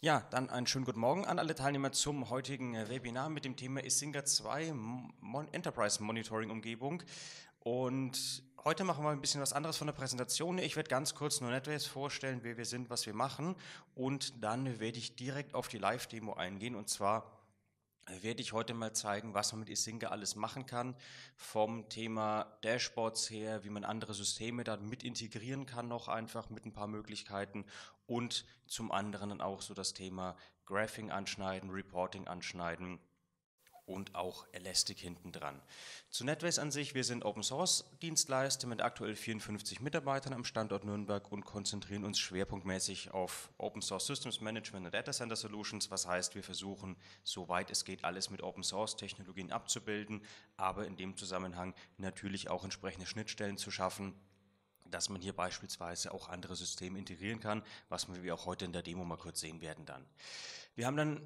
Ja, dann einen schönen guten Morgen an alle Teilnehmer zum heutigen äh, Webinar mit dem Thema Isinga 2 Mon Enterprise Monitoring Umgebung. Und heute machen wir ein bisschen was anderes von der Präsentation. Ich werde ganz kurz nur NetWays vorstellen, wer wir sind, was wir machen. Und dann werde ich direkt auf die Live-Demo eingehen und zwar werde ich heute mal zeigen, was man mit Isinga alles machen kann. Vom Thema Dashboards her, wie man andere Systeme dann mit integrieren kann, noch einfach mit ein paar Möglichkeiten. Und zum anderen auch so das Thema Graphing anschneiden, Reporting anschneiden und auch Elastic hinten dran. Zu NetWays an sich, wir sind Open Source Dienstleister mit aktuell 54 Mitarbeitern am Standort Nürnberg und konzentrieren uns schwerpunktmäßig auf Open Source Systems Management und Data Center Solutions, was heißt, wir versuchen, soweit es geht, alles mit Open Source Technologien abzubilden, aber in dem Zusammenhang natürlich auch entsprechende Schnittstellen zu schaffen, dass man hier beispielsweise auch andere Systeme integrieren kann, was wir auch heute in der Demo mal kurz sehen werden dann. Wir haben dann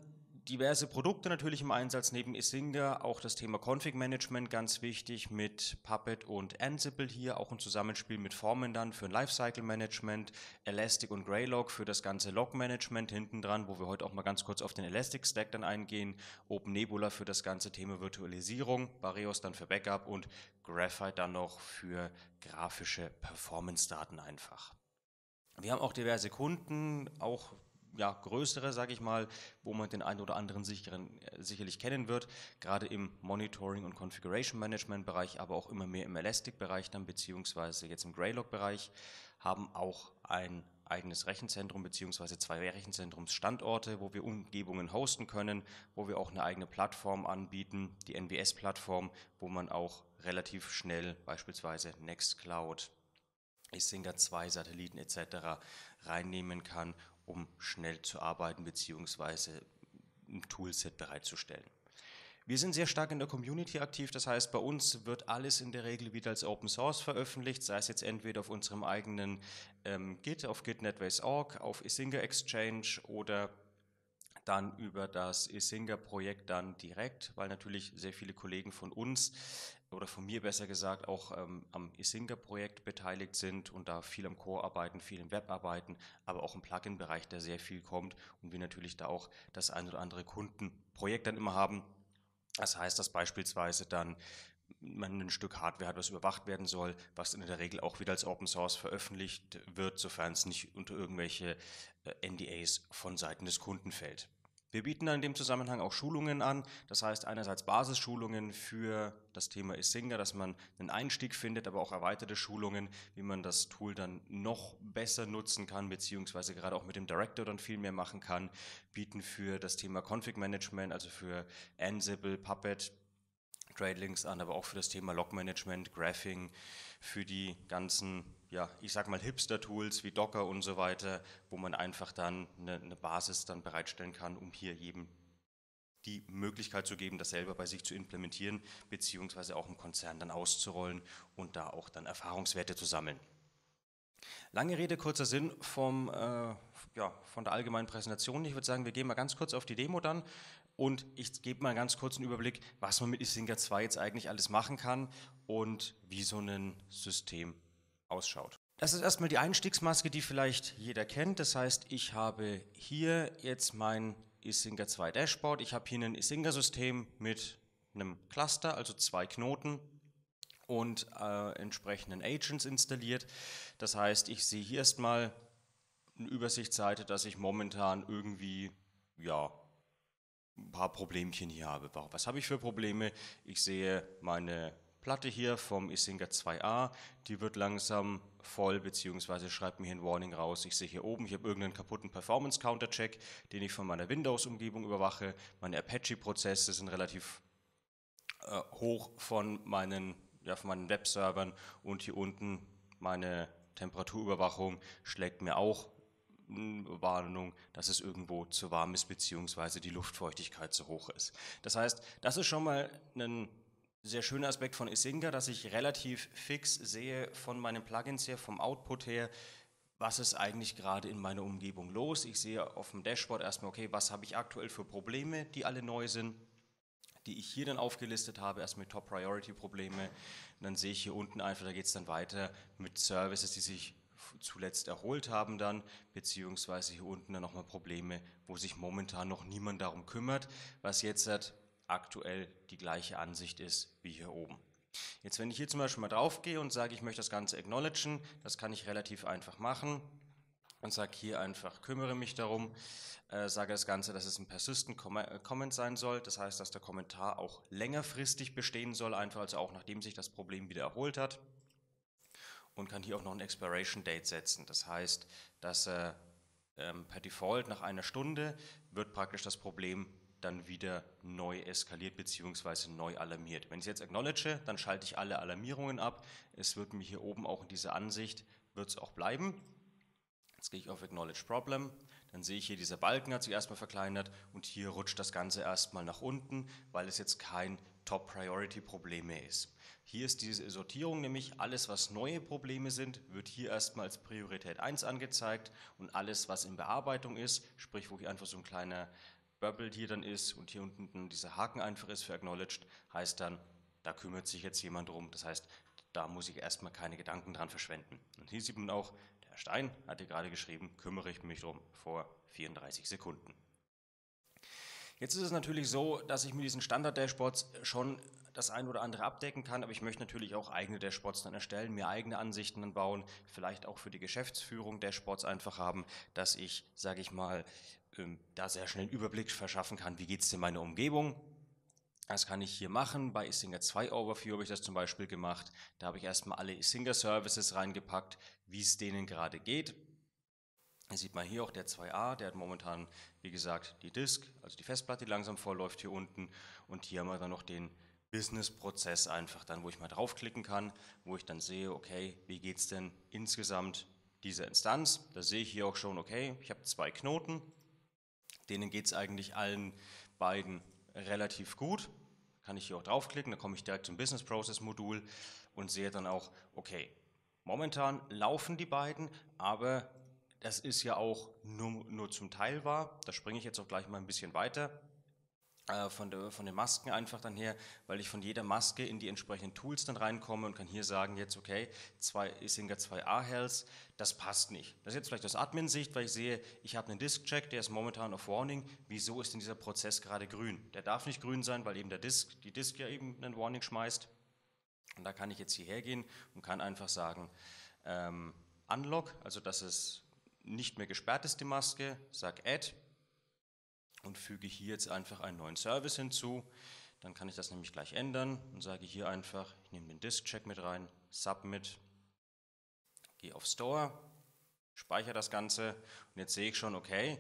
diverse Produkte natürlich im Einsatz, neben Isinga auch das Thema Config Management ganz wichtig mit Puppet und Ansible hier, auch ein Zusammenspiel mit Formen dann für ein Lifecycle Management, Elastic und Greylog für das ganze Log Management hinten dran, wo wir heute auch mal ganz kurz auf den Elastic Stack dann eingehen, Open Nebula für das ganze Thema Virtualisierung, Bareos dann für Backup und Graphite dann noch für grafische Performance-Daten einfach. Wir haben auch diverse Kunden, auch ja, größere, sage ich mal, wo man den einen oder anderen sicheren, äh, sicherlich kennen wird, gerade im Monitoring- und Configuration-Management-Bereich, aber auch immer mehr im Elastic-Bereich dann, beziehungsweise jetzt im Greylog-Bereich, haben auch ein eigenes Rechenzentrum beziehungsweise zwei Rechenzentrumsstandorte, wo wir Umgebungen hosten können, wo wir auch eine eigene Plattform anbieten, die nbs plattform wo man auch relativ schnell beispielsweise Nextcloud, Isinga 2 Satelliten etc. reinnehmen kann um schnell zu arbeiten beziehungsweise ein Toolset bereitzustellen. Wir sind sehr stark in der Community aktiv, das heißt, bei uns wird alles in der Regel wieder als Open Source veröffentlicht, sei es jetzt entweder auf unserem eigenen ähm, Git, auf gitnetways.org, auf Isinga Exchange oder dann über das Isinga-Projekt dann direkt, weil natürlich sehr viele Kollegen von uns oder von mir besser gesagt auch ähm, am Isinga-Projekt beteiligt sind und da viel am Core arbeiten, viel im Web arbeiten, aber auch im Plugin-Bereich, der sehr viel kommt und wir natürlich da auch das ein oder andere Kundenprojekt dann immer haben. Das heißt, dass beispielsweise dann man ein Stück Hardware hat, was überwacht werden soll, was in der Regel auch wieder als Open Source veröffentlicht wird, sofern es nicht unter irgendwelche äh, NDAs von Seiten des Kunden fällt. Wir bieten dann in dem Zusammenhang auch Schulungen an, das heißt einerseits Basisschulungen für das Thema Isinga, dass man einen Einstieg findet, aber auch erweiterte Schulungen, wie man das Tool dann noch besser nutzen kann, beziehungsweise gerade auch mit dem Director dann viel mehr machen kann, bieten für das Thema Config Management, also für Ansible, Puppet, Tradelinks an, aber auch für das Thema Log Management, Graphing, für die ganzen ja, ich sag mal Hipster-Tools wie Docker und so weiter, wo man einfach dann eine, eine Basis dann bereitstellen kann, um hier jedem die Möglichkeit zu geben, das selber bei sich zu implementieren, beziehungsweise auch im Konzern dann auszurollen und da auch dann Erfahrungswerte zu sammeln. Lange Rede, kurzer Sinn vom, äh, ja, von der allgemeinen Präsentation. Ich würde sagen, wir gehen mal ganz kurz auf die Demo dann und ich gebe mal ganz kurz einen Überblick, was man mit Isinga 2 jetzt eigentlich alles machen kann und wie so ein System ausschaut. Das ist erstmal die Einstiegsmaske, die vielleicht jeder kennt. Das heißt, ich habe hier jetzt mein Isinger 2 Dashboard. Ich habe hier ein Isinger-System mit einem Cluster, also zwei Knoten und äh, entsprechenden Agents installiert. Das heißt, ich sehe hier erstmal eine Übersichtsseite, dass ich momentan irgendwie ja, ein paar Problemchen hier habe. Was habe ich für Probleme? Ich sehe meine Platte hier vom Isinger 2a, die wird langsam voll, beziehungsweise schreibt mir hier ein Warning raus. Ich sehe hier oben, ich habe irgendeinen kaputten Performance-Counter-Check, den ich von meiner Windows-Umgebung überwache. Meine Apache-Prozesse sind relativ äh, hoch von meinen, ja, von meinen Webservern und hier unten meine Temperaturüberwachung schlägt mir auch eine hm, Warnung, dass es irgendwo zu warm ist, beziehungsweise die Luftfeuchtigkeit zu hoch ist. Das heißt, das ist schon mal ein sehr schöner Aspekt von Isinga, dass ich relativ fix sehe von meinen Plugins her, vom Output her, was ist eigentlich gerade in meiner Umgebung los. Ich sehe auf dem Dashboard erstmal, okay, was habe ich aktuell für Probleme, die alle neu sind, die ich hier dann aufgelistet habe, erstmal Top-Priority-Probleme. Dann sehe ich hier unten einfach, da geht es dann weiter mit Services, die sich zuletzt erholt haben dann, beziehungsweise hier unten dann nochmal Probleme, wo sich momentan noch niemand darum kümmert, was jetzt aktuell die gleiche Ansicht ist wie hier oben. Jetzt, wenn ich hier zum Beispiel mal drauf gehe und sage, ich möchte das Ganze acknowledgen, das kann ich relativ einfach machen und sage hier einfach, kümmere mich darum, äh, sage das Ganze, dass es ein persistent äh, Comment sein soll. Das heißt, dass der Kommentar auch längerfristig bestehen soll, einfach also auch nachdem sich das Problem wieder erholt hat. Und kann hier auch noch ein Expiration Date setzen. Das heißt, dass äh, ähm, per Default nach einer Stunde wird praktisch das Problem dann wieder neu eskaliert bzw. neu alarmiert. Wenn ich es jetzt acknowledge, dann schalte ich alle Alarmierungen ab. Es wird mir hier oben auch in dieser Ansicht, wird es auch bleiben. Jetzt gehe ich auf Acknowledge Problem, dann sehe ich hier, dieser Balken hat sich erstmal verkleinert und hier rutscht das Ganze erstmal nach unten, weil es jetzt kein Top-Priority-Problem mehr ist. Hier ist diese Sortierung nämlich, alles was neue Probleme sind, wird hier erstmal als Priorität 1 angezeigt und alles was in Bearbeitung ist, sprich wo hier einfach so ein kleiner Bubble hier dann ist und hier unten dieser Haken einfach ist für Acknowledged, heißt dann, da kümmert sich jetzt jemand drum. Das heißt, da muss ich erstmal keine Gedanken dran verschwenden. Und hier sieht man auch, der Herr Stein hatte gerade geschrieben, kümmere ich mich drum vor 34 Sekunden. Jetzt ist es natürlich so, dass ich mit diesen Standard-Dashboards schon das ein oder andere abdecken kann, aber ich möchte natürlich auch eigene Dashboards dann erstellen, mir eigene Ansichten dann bauen, vielleicht auch für die Geschäftsführung Dashboards einfach haben, dass ich, sage ich mal, ähm, da sehr schnell einen Überblick verschaffen kann, wie geht es denn meiner Umgebung, das kann ich hier machen. Bei Isinger 2 Overview habe ich das zum Beispiel gemacht. Da habe ich erstmal alle Isinger Services reingepackt, wie es denen gerade geht. Da sieht man hier auch der 2a, der hat momentan, wie gesagt, die Disk, also die Festplatte, die langsam vorläuft hier unten. Und hier haben wir dann noch den Business-Prozess einfach dann, wo ich mal draufklicken kann, wo ich dann sehe, okay, wie geht es denn insgesamt dieser Instanz? Da sehe ich hier auch schon, okay, ich habe zwei Knoten, denen geht es eigentlich allen beiden relativ gut. Kann ich hier auch draufklicken, dann komme ich direkt zum Business Process Modul und sehe dann auch, okay, momentan laufen die beiden, aber das ist ja auch nur, nur zum Teil wahr. Da springe ich jetzt auch gleich mal ein bisschen weiter äh, von, der, von den Masken einfach dann her, weil ich von jeder Maske in die entsprechenden Tools dann reinkomme und kann hier sagen, jetzt okay, zwei, Isinger 2a Health, das passt nicht. Das ist jetzt vielleicht aus Admin-Sicht, weil ich sehe, ich habe einen Disk-Check, der ist momentan auf Warning. Wieso ist denn dieser Prozess gerade grün? Der darf nicht grün sein, weil eben der Disk, die Disk ja eben einen Warning schmeißt. Und da kann ich jetzt hierher gehen und kann einfach sagen, ähm, Unlock, also dass es nicht mehr gesperrt ist, die Maske, sag Add und füge hier jetzt einfach einen neuen Service hinzu. Dann kann ich das nämlich gleich ändern und sage hier einfach, ich nehme den Disk-Check mit rein, Submit, gehe auf Store, speichere das Ganze und jetzt sehe ich schon, okay,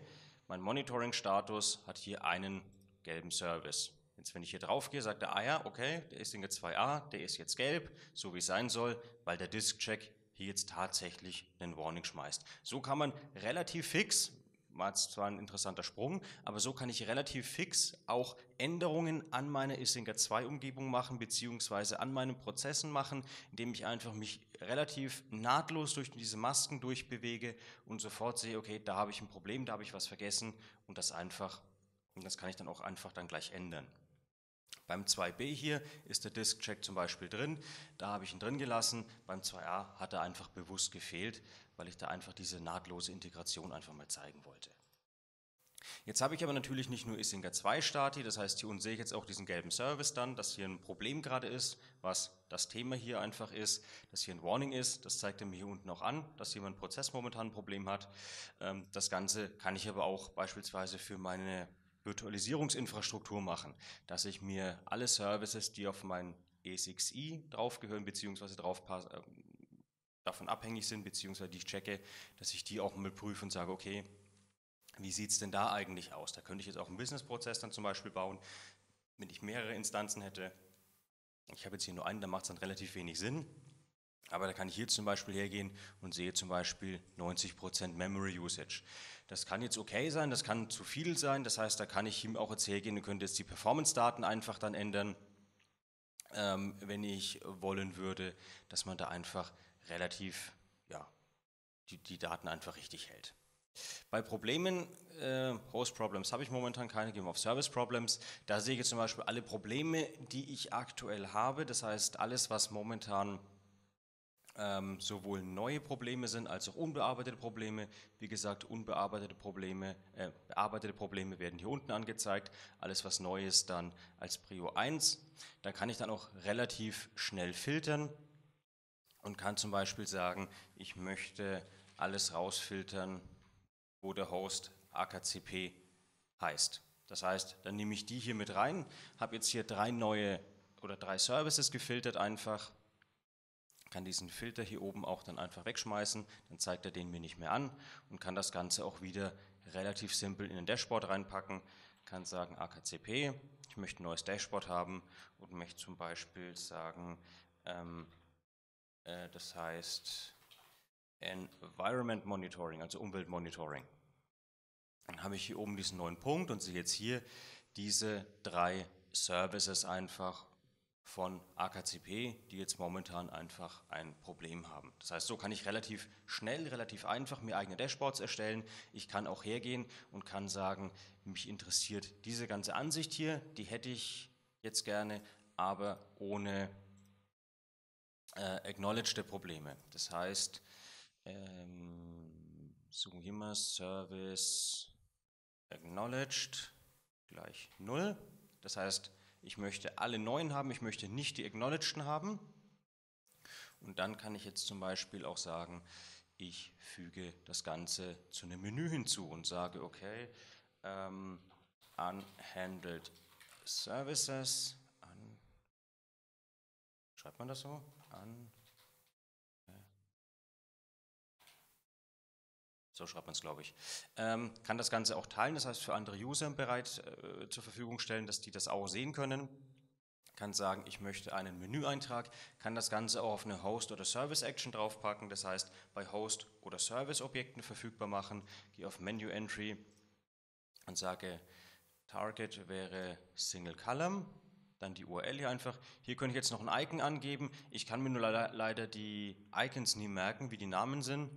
mein Monitoring-Status hat hier einen gelben Service. Jetzt, wenn ich hier drauf gehe, sagt er, ah ja, okay, der ist in 2a, der ist jetzt gelb, so wie es sein soll, weil der Disk-Check hier jetzt tatsächlich einen Warning schmeißt. So kann man relativ fix, war zwar ein interessanter Sprung, aber so kann ich relativ fix auch Änderungen an meiner Isinger 2 Umgebung machen, beziehungsweise an meinen Prozessen machen, indem ich einfach mich relativ nahtlos durch diese Masken durchbewege und sofort sehe, okay, da habe ich ein Problem, da habe ich was vergessen und das einfach, und das kann ich dann auch einfach dann gleich ändern. Beim 2b hier ist der Disk-Check zum Beispiel drin, da habe ich ihn drin gelassen, beim 2a hat er einfach bewusst gefehlt, weil ich da einfach diese nahtlose Integration einfach mal zeigen wollte. Jetzt habe ich aber natürlich nicht nur Isinger 2 Stati, das heißt hier unten sehe ich jetzt auch diesen gelben Service dann, dass hier ein Problem gerade ist, was das Thema hier einfach ist, dass hier ein Warning ist, das zeigt er mir hier unten auch an, dass jemand Prozess momentan ein Problem hat. Ähm, das Ganze kann ich aber auch beispielsweise für meine Virtualisierungsinfrastruktur machen, dass ich mir alle Services, die auf mein E6i draufgehören, beziehungsweise drauf äh, davon abhängig sind, beziehungsweise die ich checke, dass ich die auch mal prüfe und sage, okay, wie sieht es denn da eigentlich aus? Da könnte ich jetzt auch einen Business-Prozess dann zum Beispiel bauen, wenn ich mehrere Instanzen hätte. Ich habe jetzt hier nur einen, da macht es dann relativ wenig Sinn. Aber da kann ich hier zum Beispiel hergehen und sehe zum Beispiel 90% Memory Usage. Das kann jetzt okay sein, das kann zu viel sein. Das heißt, da kann ich ihm auch jetzt hergehen und könnte jetzt die Performance-Daten einfach dann ändern, ähm, wenn ich wollen würde, dass man da einfach relativ, ja, die, die Daten einfach richtig hält. Bei Problemen, äh, Host Problems habe ich momentan keine, gehen wir auf Service Problems. Da sehe ich jetzt zum Beispiel alle Probleme, die ich aktuell habe. Das heißt, alles, was momentan ähm, sowohl neue Probleme sind als auch unbearbeitete Probleme. Wie gesagt, unbearbeitete Probleme, äh, bearbeitete Probleme werden hier unten angezeigt. Alles, was neu ist, dann als Prio 1. Da kann ich dann auch relativ schnell filtern und kann zum Beispiel sagen, ich möchte alles rausfiltern, wo der Host AKCP heißt. Das heißt, dann nehme ich die hier mit rein, habe jetzt hier drei neue oder drei Services gefiltert einfach kann diesen Filter hier oben auch dann einfach wegschmeißen, dann zeigt er den mir nicht mehr an und kann das Ganze auch wieder relativ simpel in den Dashboard reinpacken, kann sagen AKCP, ich möchte ein neues Dashboard haben und möchte zum Beispiel sagen, ähm, äh, das heißt Environment Monitoring, also Umweltmonitoring. Dann habe ich hier oben diesen neuen Punkt und sehe jetzt hier diese drei Services einfach von AKCP, die jetzt momentan einfach ein Problem haben. Das heißt, so kann ich relativ schnell, relativ einfach mir eigene Dashboards erstellen. Ich kann auch hergehen und kann sagen, mich interessiert diese ganze Ansicht hier, die hätte ich jetzt gerne, aber ohne äh, acknowledged Probleme. Das heißt, ähm, suchen hier mal Service acknowledged gleich 0. Das heißt, ich möchte alle neuen haben, ich möchte nicht die acknowledgeden haben. Und dann kann ich jetzt zum Beispiel auch sagen, ich füge das Ganze zu einem Menü hinzu und sage, okay, ähm, unhandled services, un, schreibt man das so? Un, So schreibt man es, glaube ich. Ähm, kann das Ganze auch teilen, das heißt für andere User bereit äh, zur Verfügung stellen, dass die das auch sehen können. Kann sagen, ich möchte einen Menüeintrag, kann das Ganze auch auf eine Host- oder Service-Action draufpacken, das heißt bei Host- oder Service-Objekten verfügbar machen. Gehe auf Menu-Entry und sage, Target wäre Single Column, dann die URL hier einfach. Hier könnte ich jetzt noch ein Icon angeben. Ich kann mir nur leider, leider die Icons nie merken, wie die Namen sind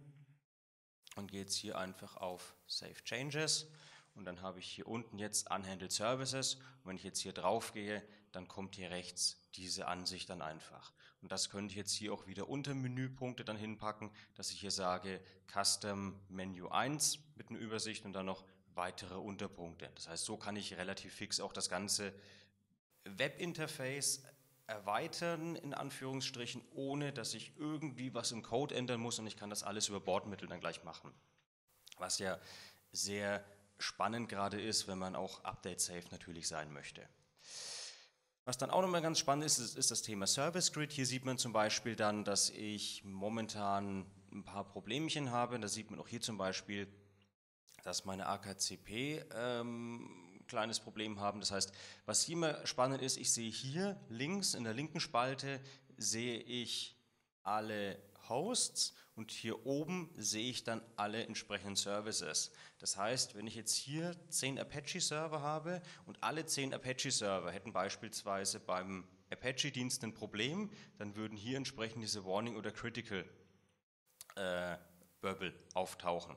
und gehe jetzt hier einfach auf Save Changes und dann habe ich hier unten jetzt Unhandled Services und wenn ich jetzt hier drauf gehe, dann kommt hier rechts diese Ansicht dann einfach. Und das könnte ich jetzt hier auch wieder unter Menüpunkte dann hinpacken, dass ich hier sage Custom Menu 1 mit einer Übersicht und dann noch weitere Unterpunkte. Das heißt, so kann ich relativ fix auch das ganze Webinterface erweitern, in Anführungsstrichen, ohne dass ich irgendwie was im Code ändern muss und ich kann das alles über Bordmittel dann gleich machen. Was ja sehr spannend gerade ist, wenn man auch update-safe natürlich sein möchte. Was dann auch nochmal ganz spannend ist, ist, das Thema Service Grid. Hier sieht man zum Beispiel dann, dass ich momentan ein paar Problemchen habe. Da sieht man auch hier zum Beispiel, dass meine AKCP ähm, kleines Problem haben. Das heißt, was hier immer spannend ist, ich sehe hier links in der linken Spalte sehe ich alle Hosts und hier oben sehe ich dann alle entsprechenden Services. Das heißt, wenn ich jetzt hier 10 Apache-Server habe und alle 10 Apache-Server hätten beispielsweise beim Apache-Dienst ein Problem, dann würden hier entsprechend diese Warning oder Critical äh, Bubble auftauchen.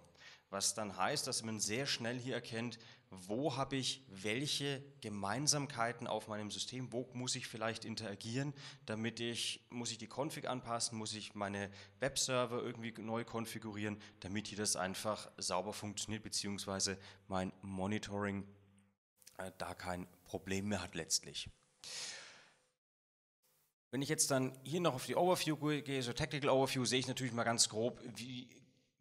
Was dann heißt, dass man sehr schnell hier erkennt, wo habe ich welche Gemeinsamkeiten auf meinem System, wo muss ich vielleicht interagieren, damit ich, muss ich die Config anpassen, muss ich meine Webserver irgendwie neu konfigurieren, damit hier das einfach sauber funktioniert, beziehungsweise mein Monitoring äh, da kein Problem mehr hat letztlich. Wenn ich jetzt dann hier noch auf die Overview gehe, so Tactical Overview, sehe ich natürlich mal ganz grob, wie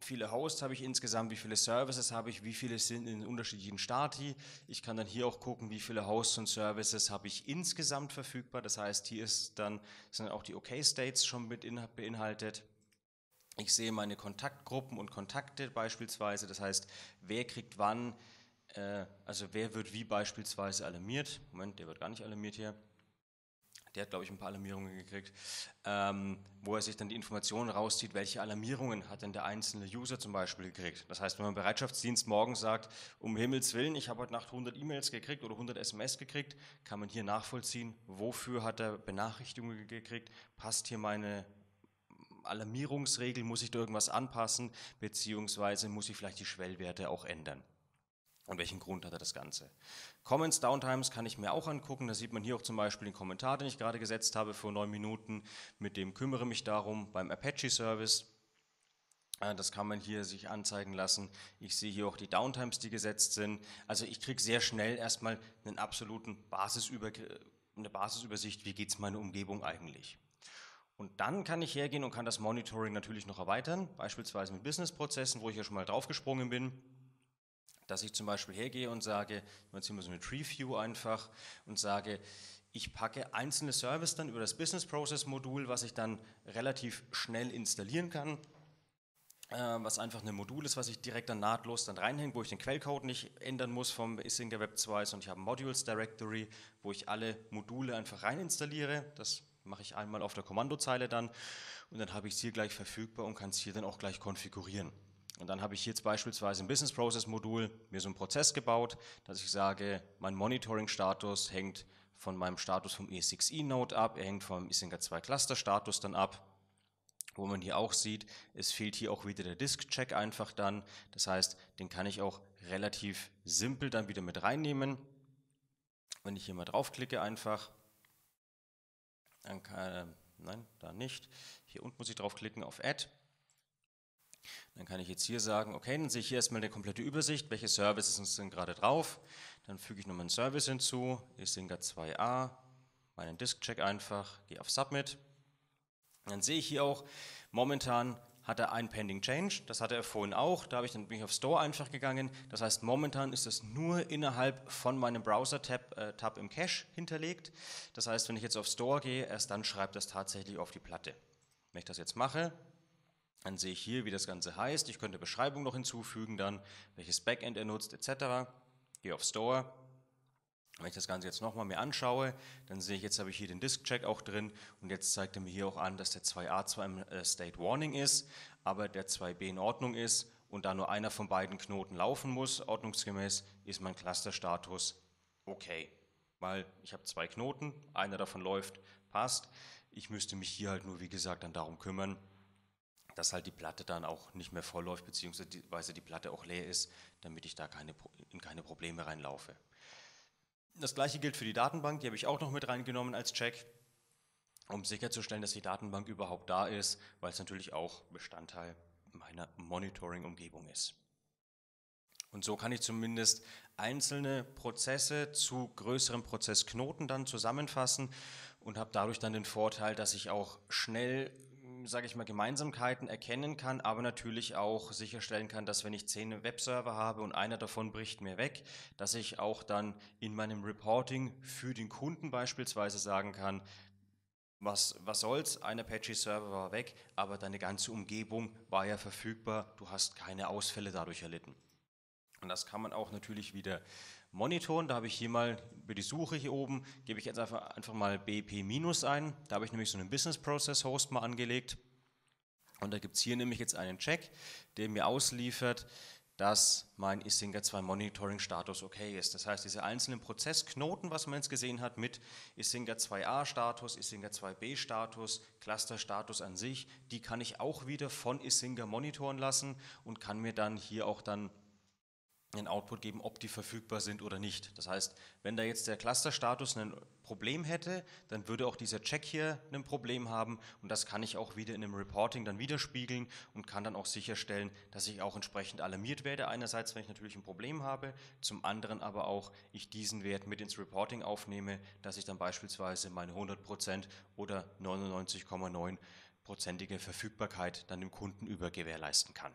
viele Hosts habe ich insgesamt, wie viele Services habe ich, wie viele sind in unterschiedlichen Stati. Ich kann dann hier auch gucken, wie viele Hosts und Services habe ich insgesamt verfügbar. Das heißt, hier ist dann, sind auch die OK-States okay schon mit in, beinhaltet. Ich sehe meine Kontaktgruppen und Kontakte beispielsweise. Das heißt, wer kriegt wann, äh, also wer wird wie beispielsweise alarmiert. Moment, der wird gar nicht alarmiert hier der hat, glaube ich, ein paar Alarmierungen gekriegt, ähm, wo er sich dann die Informationen rauszieht, welche Alarmierungen hat denn der einzelne User zum Beispiel gekriegt. Das heißt, wenn man Bereitschaftsdienst morgen sagt, um Himmels Willen, ich habe heute Nacht 100 E-Mails gekriegt oder 100 SMS gekriegt, kann man hier nachvollziehen, wofür hat er Benachrichtigungen gekriegt, passt hier meine Alarmierungsregel, muss ich da irgendwas anpassen, beziehungsweise muss ich vielleicht die Schwellwerte auch ändern. Und welchen Grund hatte das Ganze? Comments, Downtimes kann ich mir auch angucken. Da sieht man hier auch zum Beispiel den Kommentar, den ich gerade gesetzt habe vor neun Minuten, mit dem kümmere mich darum beim Apache Service. Äh, das kann man hier sich anzeigen lassen. Ich sehe hier auch die Downtimes, die gesetzt sind. Also ich kriege sehr schnell erstmal einen absoluten Basisüber eine Basisübersicht, wie geht es meine Umgebung eigentlich. Und dann kann ich hergehen und kann das Monitoring natürlich noch erweitern, beispielsweise mit Business-Prozessen, wo ich ja schon mal draufgesprungen bin dass ich zum Beispiel hergehe und sage, jetzt hier mal so eine Tree-View einfach und sage, ich packe einzelne Services dann über das Business Process Modul, was ich dann relativ schnell installieren kann, äh, was einfach ein Modul ist, was ich direkt dann nahtlos dann reinhänge, wo ich den Quellcode nicht ändern muss vom Isinger Web 2, und ich habe ein Modules Directory, wo ich alle Module einfach rein installiere. Das mache ich einmal auf der Kommandozeile dann und dann habe ich es hier gleich verfügbar und kann es hier dann auch gleich konfigurieren. Und dann habe ich jetzt beispielsweise im Business Process Modul mir so einen Prozess gebaut, dass ich sage, mein Monitoring-Status hängt von meinem Status vom E6E-Node ab, er hängt vom e Isinga 2 Cluster-Status dann ab. Wo man hier auch sieht, es fehlt hier auch wieder der Disk-Check einfach dann. Das heißt, den kann ich auch relativ simpel dann wieder mit reinnehmen. Wenn ich hier mal draufklicke einfach, dann kann, äh, nein, da nicht. Hier unten muss ich draufklicken auf Add dann kann ich jetzt hier sagen, okay, dann sehe ich hier erstmal eine komplette Übersicht, welche Services sind gerade drauf. Dann füge ich nochmal einen Service hinzu, ist Singer 2a, meinen Disk-Check einfach, gehe auf Submit. Dann sehe ich hier auch, momentan hat er ein Pending Change, das hatte er vorhin auch, da habe ich dann bin ich auf Store einfach gegangen. Das heißt, momentan ist das nur innerhalb von meinem Browser-Tab äh, Tab im Cache hinterlegt. Das heißt, wenn ich jetzt auf Store gehe, erst dann schreibt das tatsächlich auf die Platte. Wenn ich das jetzt mache, dann sehe ich hier, wie das Ganze heißt. Ich könnte Beschreibung noch hinzufügen, dann welches Backend er nutzt, etc. Gehe auf Store. Wenn ich das Ganze jetzt nochmal mir anschaue, dann sehe ich, jetzt habe ich hier den Disk-Check auch drin und jetzt zeigt er mir hier auch an, dass der 2a zwar im äh, State Warning ist, aber der 2b in Ordnung ist und da nur einer von beiden Knoten laufen muss, ordnungsgemäß, ist mein Cluster-Status okay. Weil ich habe zwei Knoten, einer davon läuft, passt. Ich müsste mich hier halt nur, wie gesagt, dann darum kümmern, dass halt die Platte dann auch nicht mehr voll läuft, beziehungsweise die Platte auch leer ist, damit ich da keine, in keine Probleme reinlaufe. Das gleiche gilt für die Datenbank, die habe ich auch noch mit reingenommen als Check, um sicherzustellen, dass die Datenbank überhaupt da ist, weil es natürlich auch Bestandteil meiner Monitoring-Umgebung ist. Und so kann ich zumindest einzelne Prozesse zu größeren Prozessknoten dann zusammenfassen und habe dadurch dann den Vorteil, dass ich auch schnell sage ich mal, Gemeinsamkeiten erkennen kann, aber natürlich auch sicherstellen kann, dass wenn ich zehn Webserver habe und einer davon bricht mir weg, dass ich auch dann in meinem Reporting für den Kunden beispielsweise sagen kann, was, was soll's, ein Apache-Server war weg, aber deine ganze Umgebung war ja verfügbar, du hast keine Ausfälle dadurch erlitten. Und das kann man auch natürlich wieder monitoren. Da habe ich hier mal über die Suche hier oben, gebe ich jetzt einfach, einfach mal BP- ein. Da habe ich nämlich so einen Business Process Host mal angelegt. Und da gibt es hier nämlich jetzt einen Check, der mir ausliefert, dass mein Isinger 2 Monitoring Status okay ist. Das heißt, diese einzelnen Prozessknoten, was man jetzt gesehen hat mit Isinger 2a Status, Isinger 2b Status, Cluster Status an sich, die kann ich auch wieder von Isinger monitoren lassen und kann mir dann hier auch dann einen Output geben, ob die verfügbar sind oder nicht. Das heißt, wenn da jetzt der Cluster-Status ein Problem hätte, dann würde auch dieser Check hier ein Problem haben und das kann ich auch wieder in dem Reporting dann widerspiegeln und kann dann auch sicherstellen, dass ich auch entsprechend alarmiert werde. Einerseits, wenn ich natürlich ein Problem habe, zum anderen aber auch, ich diesen Wert mit ins Reporting aufnehme, dass ich dann beispielsweise meine 100% oder 99,9%ige Verfügbarkeit dann dem Kunden über gewährleisten kann.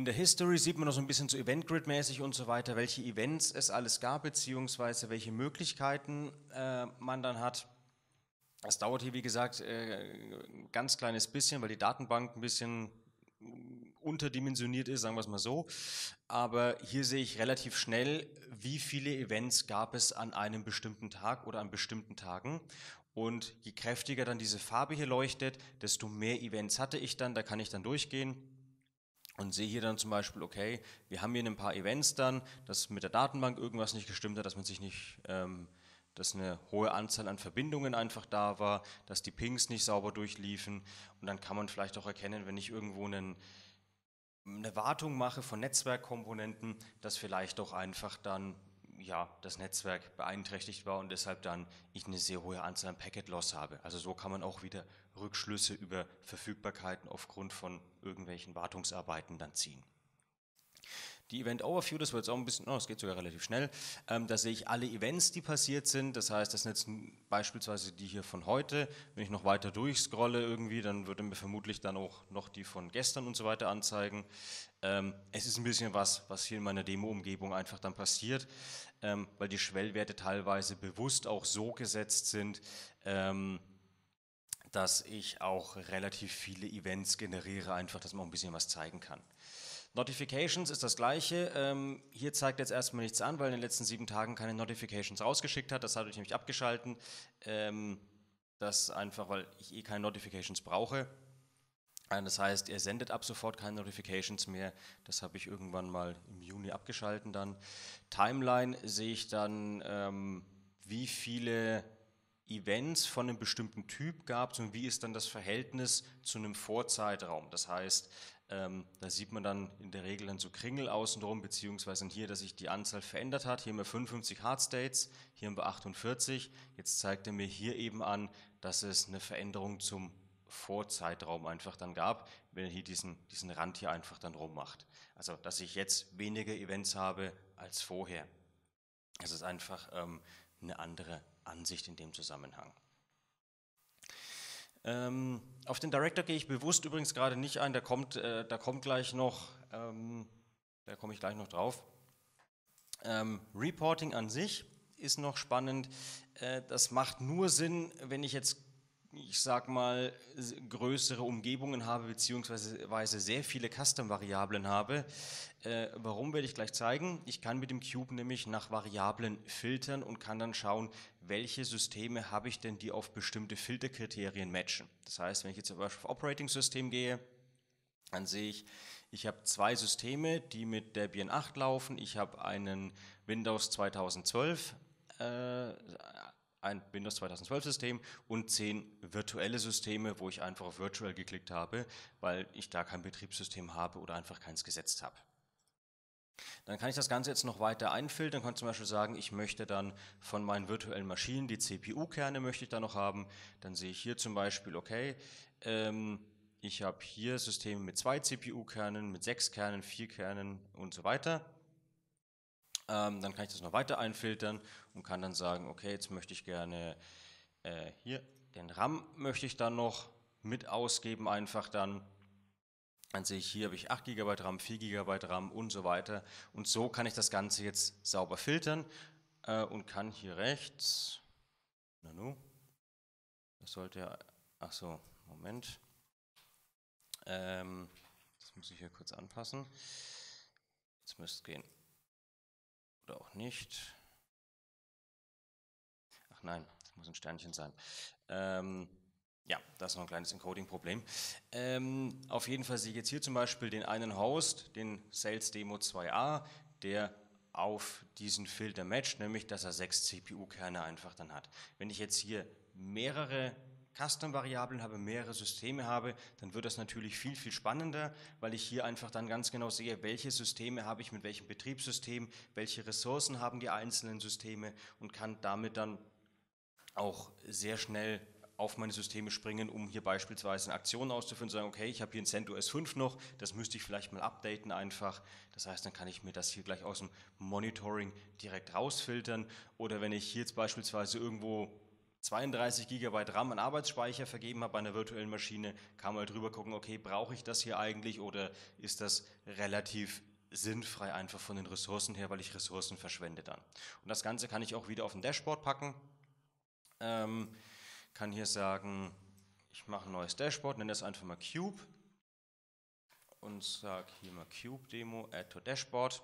In der History sieht man noch so ein bisschen zu so Grid mäßig und so weiter, welche Events es alles gab, beziehungsweise welche Möglichkeiten äh, man dann hat. Das dauert hier, wie gesagt, äh, ein ganz kleines bisschen, weil die Datenbank ein bisschen unterdimensioniert ist, sagen wir es mal so. Aber hier sehe ich relativ schnell, wie viele Events gab es an einem bestimmten Tag oder an bestimmten Tagen. Und je kräftiger dann diese Farbe hier leuchtet, desto mehr Events hatte ich dann. Da kann ich dann durchgehen und sehe hier dann zum Beispiel, okay, wir haben hier ein paar Events dann, dass mit der Datenbank irgendwas nicht gestimmt hat, dass man sich nicht, ähm, dass eine hohe Anzahl an Verbindungen einfach da war, dass die Pings nicht sauber durchliefen und dann kann man vielleicht auch erkennen, wenn ich irgendwo einen, eine Wartung mache von Netzwerkkomponenten, dass vielleicht auch einfach dann ja, das Netzwerk beeinträchtigt war und deshalb dann ich eine sehr hohe Anzahl an Packet Loss habe. Also so kann man auch wieder Rückschlüsse über Verfügbarkeiten aufgrund von irgendwelchen Wartungsarbeiten dann ziehen. Die Event Overview, das wird jetzt auch ein bisschen, oh, geht sogar relativ schnell. Ähm, da sehe ich alle Events, die passiert sind. Das heißt, das sind jetzt beispielsweise die hier von heute. Wenn ich noch weiter durchscrolle irgendwie, dann würde mir vermutlich dann auch noch die von gestern und so weiter anzeigen. Ähm, es ist ein bisschen was, was hier in meiner Demo-Umgebung einfach dann passiert, ähm, weil die Schwellwerte teilweise bewusst auch so gesetzt sind, ähm, dass ich auch relativ viele Events generiere, einfach, dass man ein bisschen was zeigen kann. Notifications ist das gleiche. Ähm, hier zeigt jetzt erstmal nichts an, weil in den letzten sieben Tagen keine Notifications rausgeschickt hat. Das hatte ich nämlich abgeschalten. Ähm, das einfach, weil ich eh keine Notifications brauche. Ähm, das heißt, ihr sendet ab sofort keine Notifications mehr. Das habe ich irgendwann mal im Juni abgeschalten dann. Timeline sehe ich dann, ähm, wie viele Events von einem bestimmten Typ gab und wie ist dann das Verhältnis zu einem Vorzeitraum. Das heißt, ähm, da sieht man dann in der Regel dann so Kringel außenrum, beziehungsweise hier, dass sich die Anzahl verändert hat. Hier haben wir 55 Hardstates, hier haben wir 48. Jetzt zeigt er mir hier eben an, dass es eine Veränderung zum Vorzeitraum einfach dann gab, wenn er hier diesen, diesen Rand hier einfach dann rummacht. Also, dass ich jetzt weniger Events habe als vorher. Das ist einfach ähm, eine andere Ansicht in dem Zusammenhang. Ähm, auf den Director gehe ich bewusst übrigens gerade nicht ein, da kommt, äh, da kommt gleich noch, ähm, da komme ich gleich noch drauf. Ähm, Reporting an sich ist noch spannend. Äh, das macht nur Sinn, wenn ich jetzt ich sag mal, größere Umgebungen habe, beziehungsweise sehr viele Custom-Variablen habe. Äh, warum werde ich gleich zeigen? Ich kann mit dem Cube nämlich nach Variablen filtern und kann dann schauen, welche Systeme habe ich denn, die auf bestimmte Filterkriterien matchen. Das heißt, wenn ich jetzt zum Beispiel auf Operating System gehe, dann sehe ich, ich habe zwei Systeme, die mit Debian 8 laufen. Ich habe einen Windows 2012, äh, ein Windows 2012 System und zehn virtuelle Systeme, wo ich einfach auf Virtual geklickt habe, weil ich da kein Betriebssystem habe oder einfach keins gesetzt habe. Dann kann ich das Ganze jetzt noch weiter einfiltern, kann zum Beispiel sagen, ich möchte dann von meinen virtuellen Maschinen die CPU-Kerne möchte ich da noch haben. Dann sehe ich hier zum Beispiel, okay, ähm, ich habe hier Systeme mit zwei CPU-Kernen, mit sechs Kernen, vier Kernen und so weiter. Ähm, dann kann ich das noch weiter einfiltern und kann dann sagen, okay, jetzt möchte ich gerne äh, hier den RAM möchte ich dann noch mit ausgeben, einfach dann. Dann sehe ich, hier habe ich 8 GB RAM, 4 GB RAM und so weiter. Und so kann ich das Ganze jetzt sauber filtern äh, und kann hier rechts, nanu, das sollte ja, ach so, Moment. Ähm, das muss ich hier kurz anpassen. Jetzt müsste es gehen oder auch nicht. Ach nein, das muss ein Sternchen sein. Ähm, ja, das ist noch ein kleines Encoding-Problem. Ähm, auf jeden Fall sehe ich jetzt hier zum Beispiel den einen Host, den Sales Demo 2a, der auf diesen Filter matcht, nämlich dass er sechs CPU-Kerne einfach dann hat. Wenn ich jetzt hier mehrere Custom-Variablen habe, mehrere Systeme habe, dann wird das natürlich viel, viel spannender, weil ich hier einfach dann ganz genau sehe, welche Systeme habe ich mit welchem Betriebssystem, welche Ressourcen haben die einzelnen Systeme und kann damit dann auch sehr schnell auf meine Systeme springen, um hier beispielsweise eine Aktion auszuführen, sagen, okay, ich habe hier ein CentOS 5 noch, das müsste ich vielleicht mal updaten einfach. Das heißt, dann kann ich mir das hier gleich aus dem Monitoring direkt rausfiltern. Oder wenn ich hier jetzt beispielsweise irgendwo 32 GB RAM an Arbeitsspeicher vergeben habe bei einer virtuellen Maschine, kann man halt drüber gucken, okay, brauche ich das hier eigentlich oder ist das relativ sinnfrei einfach von den Ressourcen her, weil ich Ressourcen verschwende dann. Und das Ganze kann ich auch wieder auf ein Dashboard packen. Ähm, kann hier sagen, ich mache ein neues Dashboard, nenne das einfach mal Cube und sage hier mal Cube Demo Add to Dashboard.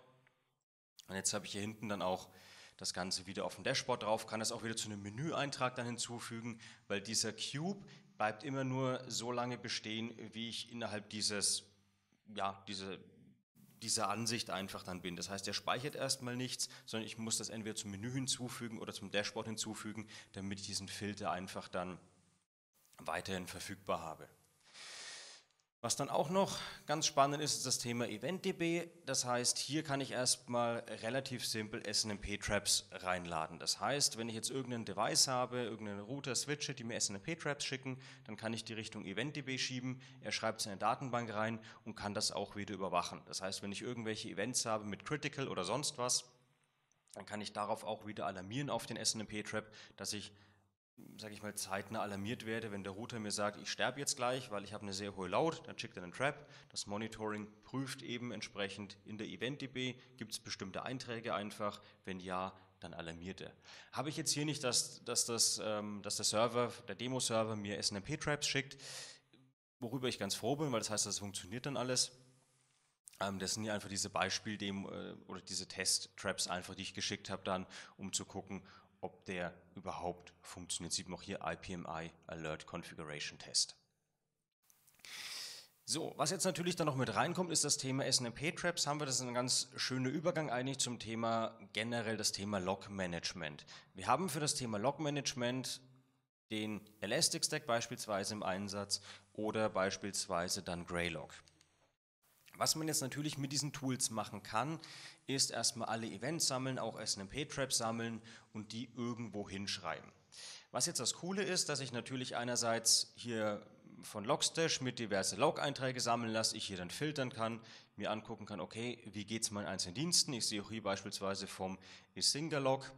Und jetzt habe ich hier hinten dann auch das Ganze wieder auf dem Dashboard drauf, kann das auch wieder zu einem Menüeintrag dann hinzufügen, weil dieser Cube bleibt immer nur so lange bestehen, wie ich innerhalb dieses, ja, diese, dieser Ansicht einfach dann bin. Das heißt, der speichert erstmal nichts, sondern ich muss das entweder zum Menü hinzufügen oder zum Dashboard hinzufügen, damit ich diesen Filter einfach dann weiterhin verfügbar habe. Was dann auch noch ganz spannend ist, ist das Thema EventDB. Das heißt, hier kann ich erstmal relativ simpel SNMP-Traps reinladen. Das heißt, wenn ich jetzt irgendein Device habe, irgendeinen Router, Switche, die mir SNMP-Traps schicken, dann kann ich die Richtung EventDB schieben, er schreibt es in eine Datenbank rein und kann das auch wieder überwachen. Das heißt, wenn ich irgendwelche Events habe mit Critical oder sonst was, dann kann ich darauf auch wieder alarmieren auf den SNMP-Trap, dass ich sage ich mal, zeitnah alarmiert werde, wenn der Router mir sagt, ich sterbe jetzt gleich, weil ich habe eine sehr hohe Laut, dann schickt er einen Trap. Das Monitoring prüft eben entsprechend in der EventDB, gibt es bestimmte Einträge einfach, wenn ja, dann alarmiert er. Habe ich jetzt hier nicht, dass, dass, das, ähm, dass der Server, der Demo-Server mir SNMP-Traps schickt, worüber ich ganz froh bin, weil das heißt, das funktioniert dann alles. Ähm, das sind ja einfach diese Beispiel-Demo äh, oder diese Test-Traps einfach, die ich geschickt habe dann, um zu gucken, ob der überhaupt funktioniert. Sieht man auch hier IPMI Alert Configuration Test. So, was jetzt natürlich dann noch mit reinkommt, ist das Thema SNMP-Traps. Haben wir das ist ein ganz schöner Übergang eigentlich zum Thema generell das Thema Log-Management. Wir haben für das Thema Log-Management den Elastic Stack beispielsweise im Einsatz oder beispielsweise dann Greylog. Was man jetzt natürlich mit diesen Tools machen kann, ist erstmal alle Events sammeln, auch SNMP-Traps sammeln und die irgendwo hinschreiben. Was jetzt das Coole ist, dass ich natürlich einerseits hier von Logstash mit diverse Log-Einträge sammeln lasse, ich hier dann filtern kann, mir angucken kann, okay, wie geht es meinen einzelnen Diensten. Ich sehe auch hier beispielsweise vom Isinga-Log,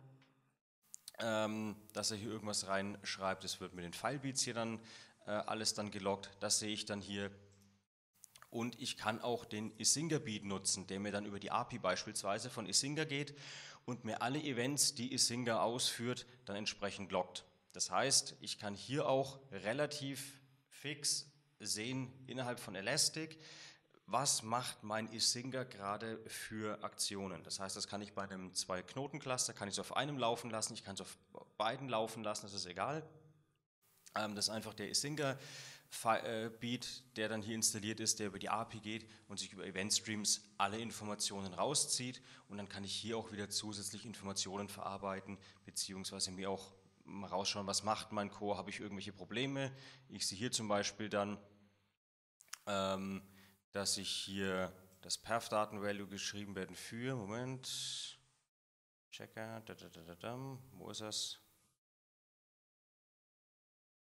ähm, dass er hier irgendwas reinschreibt. Es wird mit den Filebeats hier dann äh, alles dann geloggt. Das sehe ich dann hier und ich kann auch den isinga Beat nutzen, der mir dann über die API beispielsweise von Isinga geht und mir alle Events, die Isinga ausführt, dann entsprechend lockt. Das heißt, ich kann hier auch relativ fix sehen innerhalb von Elastic, was macht mein Isinga gerade für Aktionen. Das heißt, das kann ich bei einem Zwei-Knoten-Cluster, kann ich es auf einem laufen lassen, ich kann es auf beiden laufen lassen, das ist egal. Ähm, das ist einfach der Isinger äh, Beat, der dann hier installiert ist, der über die API geht und sich über Event Streams alle Informationen rauszieht und dann kann ich hier auch wieder zusätzlich Informationen verarbeiten beziehungsweise mir auch mal rausschauen, was macht mein Core, habe ich irgendwelche Probleme. Ich sehe hier zum Beispiel dann, ähm, dass ich hier das Perf-Daten-Value geschrieben werden für, Moment, Checker, da, da, da, da, da, wo ist das?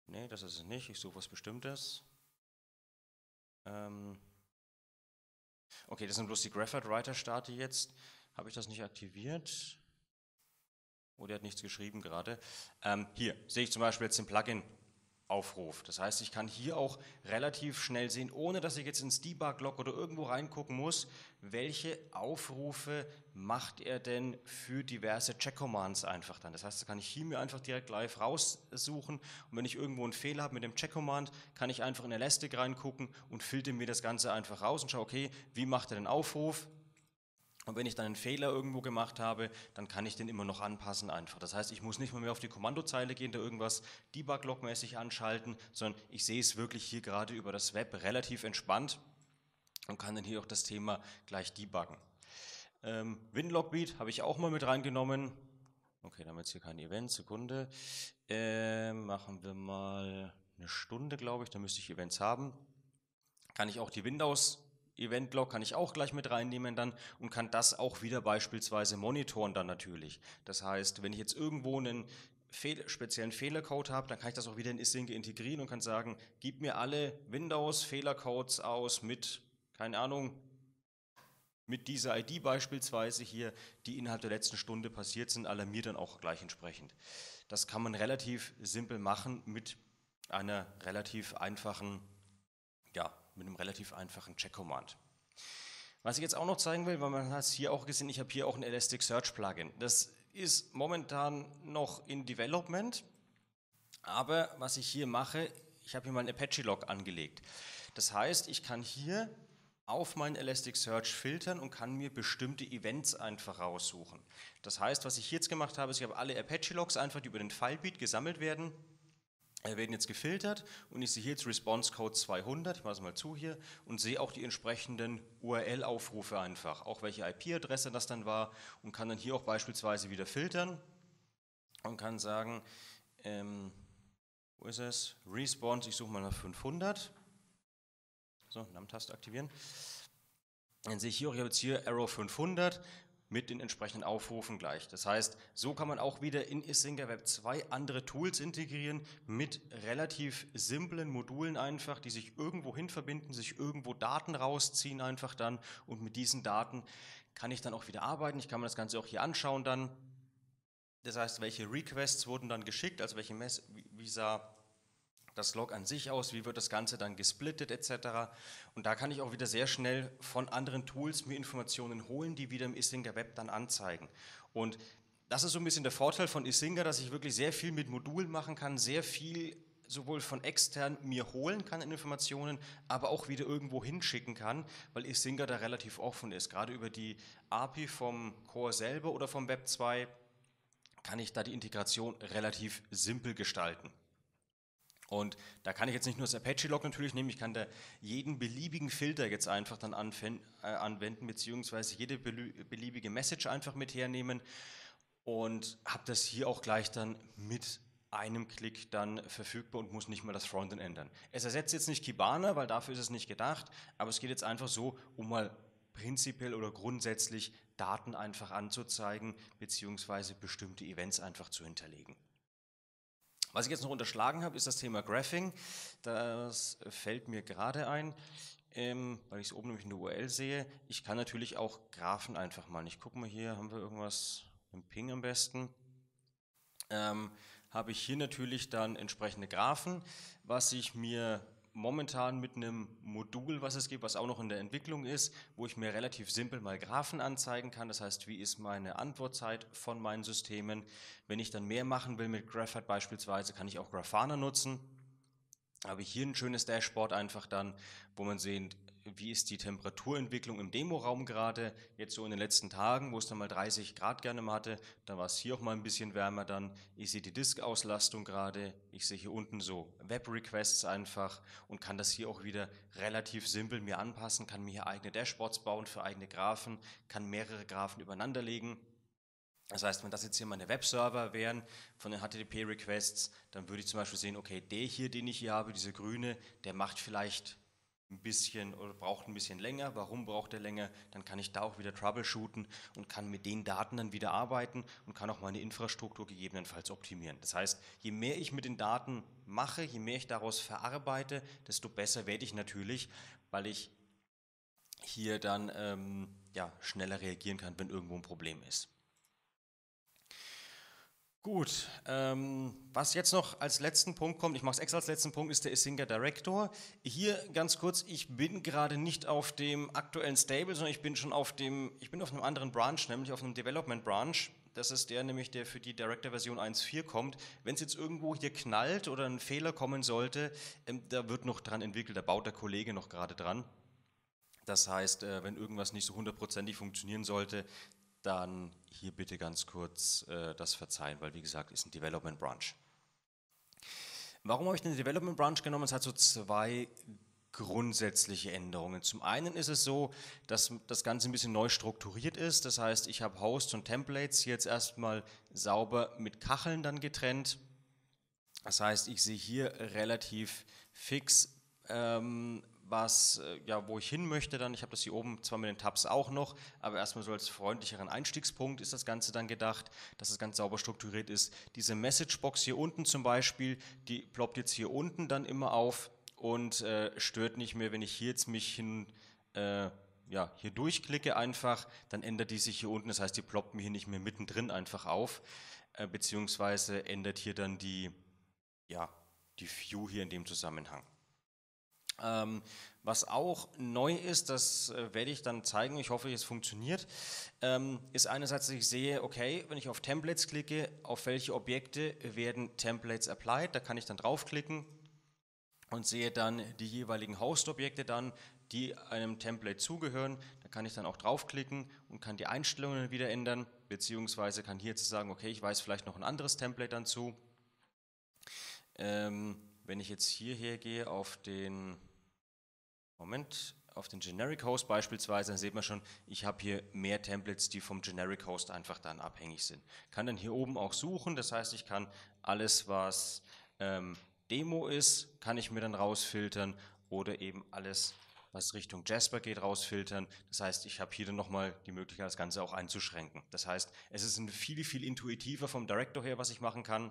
Nee, das ist es nicht. Ich suche was Bestimmtes. Ähm okay, das sind bloß die Graphite-Writer-Starte jetzt. Habe ich das nicht aktiviert? Oder oh, hat nichts geschrieben gerade. Ähm, hier sehe ich zum Beispiel jetzt den Plugin Aufruf. Das heißt, ich kann hier auch relativ schnell sehen, ohne dass ich jetzt ins Debug-Log oder irgendwo reingucken muss, welche Aufrufe macht er denn für diverse Check-Commands einfach dann. Das heißt, da kann ich hier mir einfach direkt live raussuchen und wenn ich irgendwo einen Fehler habe mit dem Check-Command, kann ich einfach in Elastic reingucken und filter mir das Ganze einfach raus und schaue, okay, wie macht er den Aufruf, und wenn ich dann einen Fehler irgendwo gemacht habe, dann kann ich den immer noch anpassen einfach. Das heißt, ich muss nicht mal mehr auf die Kommandozeile gehen, da irgendwas Debug-Log-mäßig anschalten, sondern ich sehe es wirklich hier gerade über das Web relativ entspannt und kann dann hier auch das Thema gleich debuggen. Ähm, WinLogBeat habe ich auch mal mit reingenommen. Okay, damit jetzt hier kein Event, Sekunde. Ähm, machen wir mal eine Stunde, glaube ich, da müsste ich Events haben. Kann ich auch die Windows Event-Log kann ich auch gleich mit reinnehmen dann und kann das auch wieder beispielsweise monitoren dann natürlich. Das heißt, wenn ich jetzt irgendwo einen Fehl speziellen Fehlercode habe, dann kann ich das auch wieder in Isync integrieren und kann sagen, gib mir alle Windows-Fehlercodes aus mit, keine Ahnung, mit dieser ID beispielsweise hier, die innerhalb der letzten Stunde passiert sind, alarmiert dann auch gleich entsprechend. Das kann man relativ simpel machen mit einer relativ einfachen ja, mit einem relativ einfachen Check-Command. Was ich jetzt auch noch zeigen will, weil man hat es hier auch gesehen, ich habe hier auch ein Elasticsearch-Plugin. Das ist momentan noch in Development, aber was ich hier mache, ich habe hier mal einen Apache-Log angelegt. Das heißt, ich kann hier auf meinen Elasticsearch filtern und kann mir bestimmte Events einfach raussuchen. Das heißt, was ich jetzt gemacht habe, ist, ich habe alle Apache-Logs einfach, die über den Filebeat gesammelt werden, äh, werden jetzt gefiltert und ich sehe jetzt Response Code 200, ich mache es mal zu hier, und sehe auch die entsprechenden URL-Aufrufe einfach, auch welche IP-Adresse das dann war und kann dann hier auch beispielsweise wieder filtern und kann sagen, ähm, wo ist es? Response, ich suche mal nach 500. So, NAM-Taste aktivieren. Dann sehe ich hier auch, ich habe jetzt hier Arrow 500 mit den entsprechenden Aufrufen gleich. Das heißt, so kann man auch wieder in Isinger Web 2 andere Tools integrieren mit relativ simplen Modulen einfach, die sich irgendwo hin verbinden, sich irgendwo Daten rausziehen einfach dann und mit diesen Daten kann ich dann auch wieder arbeiten. Ich kann mir das Ganze auch hier anschauen dann. Das heißt, welche Requests wurden dann geschickt, also welche Mess, wie sah das Log an sich aus, wie wird das Ganze dann gesplittet etc. Und da kann ich auch wieder sehr schnell von anderen Tools mir Informationen holen, die wieder im Isinger Web dann anzeigen. Und das ist so ein bisschen der Vorteil von Isinger, dass ich wirklich sehr viel mit Modulen machen kann, sehr viel sowohl von extern mir holen kann in Informationen, aber auch wieder irgendwo hinschicken kann, weil Isinger da relativ offen ist. Gerade über die API vom Core selber oder vom Web 2 kann ich da die Integration relativ simpel gestalten. Und da kann ich jetzt nicht nur das Apache-Log natürlich nehmen, ich kann da jeden beliebigen Filter jetzt einfach dann äh, anwenden, beziehungsweise jede beliebige Message einfach mit hernehmen und habe das hier auch gleich dann mit einem Klick dann verfügbar und muss nicht mal das Frontend ändern. Es ersetzt jetzt nicht Kibana, weil dafür ist es nicht gedacht, aber es geht jetzt einfach so, um mal prinzipiell oder grundsätzlich Daten einfach anzuzeigen, beziehungsweise bestimmte Events einfach zu hinterlegen. Was ich jetzt noch unterschlagen habe, ist das Thema Graphing. Das fällt mir gerade ein, ähm, weil ich es oben nämlich in der URL sehe. Ich kann natürlich auch Graphen einfach mal. Ich gucke mal hier, haben wir irgendwas im Ping am besten? Ähm, habe ich hier natürlich dann entsprechende Graphen, was ich mir momentan mit einem Modul, was es gibt, was auch noch in der Entwicklung ist, wo ich mir relativ simpel mal Graphen anzeigen kann. Das heißt, wie ist meine Antwortzeit von meinen Systemen? Wenn ich dann mehr machen will mit Graphite beispielsweise, kann ich auch Grafana nutzen habe ich hier ein schönes Dashboard einfach dann, wo man sehen, wie ist die Temperaturentwicklung im Demoraum gerade, jetzt so in den letzten Tagen, wo es dann mal 30 Grad gerne mal hatte, da war es hier auch mal ein bisschen wärmer dann. Ich sehe die Disk-Auslastung gerade, ich sehe hier unten so Web-Requests einfach und kann das hier auch wieder relativ simpel mir anpassen, kann mir hier eigene Dashboards bauen für eigene Graphen, kann mehrere Graphen übereinander legen das heißt, wenn das jetzt hier meine Webserver wären von den HTTP-Requests, dann würde ich zum Beispiel sehen, okay, der hier, den ich hier habe, dieser grüne, der macht vielleicht ein bisschen oder braucht ein bisschen länger. Warum braucht er länger? Dann kann ich da auch wieder troubleshooten und kann mit den Daten dann wieder arbeiten und kann auch meine Infrastruktur gegebenenfalls optimieren. Das heißt, je mehr ich mit den Daten mache, je mehr ich daraus verarbeite, desto besser werde ich natürlich, weil ich hier dann ähm, ja, schneller reagieren kann, wenn irgendwo ein Problem ist. Gut, ähm, was jetzt noch als letzten Punkt kommt, ich mache es extra als letzten Punkt, ist der Isinga Director. Hier ganz kurz, ich bin gerade nicht auf dem aktuellen Stable, sondern ich bin schon auf dem, ich bin auf einem anderen Branch, nämlich auf einem Development Branch. Das ist der nämlich, der für die Director-Version 1.4 kommt. Wenn es jetzt irgendwo hier knallt oder ein Fehler kommen sollte, ähm, da wird noch dran entwickelt, da baut der Kollege noch gerade dran. Das heißt, äh, wenn irgendwas nicht so hundertprozentig funktionieren sollte, dann hier bitte ganz kurz äh, das verzeihen, weil wie gesagt, ist ein Development Branch. Warum habe ich den Development Branch genommen? Es hat so zwei grundsätzliche Änderungen. Zum einen ist es so, dass das Ganze ein bisschen neu strukturiert ist. Das heißt, ich habe Hosts und Templates jetzt erstmal sauber mit Kacheln dann getrennt. Das heißt, ich sehe hier relativ fix, ähm, was, äh, ja, wo ich hin möchte dann. Ich habe das hier oben zwar mit den Tabs auch noch, aber erstmal so als freundlicheren Einstiegspunkt ist das Ganze dann gedacht, dass es ganz sauber strukturiert ist. Diese Messagebox hier unten zum Beispiel, die ploppt jetzt hier unten dann immer auf und äh, stört nicht mehr, wenn ich hier jetzt mich hin, äh, ja, hier durchklicke einfach, dann ändert die sich hier unten. Das heißt, die ploppt mir hier nicht mehr mittendrin einfach auf, äh, beziehungsweise ändert hier dann die, ja, die View hier in dem Zusammenhang. Ähm, was auch neu ist, das äh, werde ich dann zeigen, ich hoffe, es funktioniert, ähm, ist einerseits, dass ich sehe, okay, wenn ich auf Templates klicke, auf welche Objekte werden Templates applied, da kann ich dann draufklicken und sehe dann die jeweiligen Host-Objekte dann, die einem Template zugehören. Da kann ich dann auch draufklicken und kann die Einstellungen wieder ändern, beziehungsweise kann hierzu sagen, okay, ich weise vielleicht noch ein anderes Template dann zu. Ähm, wenn ich jetzt hierher gehe auf den Moment, auf den Generic Host beispielsweise, dann sieht man schon, ich habe hier mehr Templates, die vom Generic Host einfach dann abhängig sind. Kann dann hier oben auch suchen, das heißt, ich kann alles, was ähm, Demo ist, kann ich mir dann rausfiltern oder eben alles, was Richtung Jasper geht, rausfiltern. Das heißt, ich habe hier dann nochmal die Möglichkeit, das Ganze auch einzuschränken. Das heißt, es ist viel, viel intuitiver vom Director her, was ich machen kann.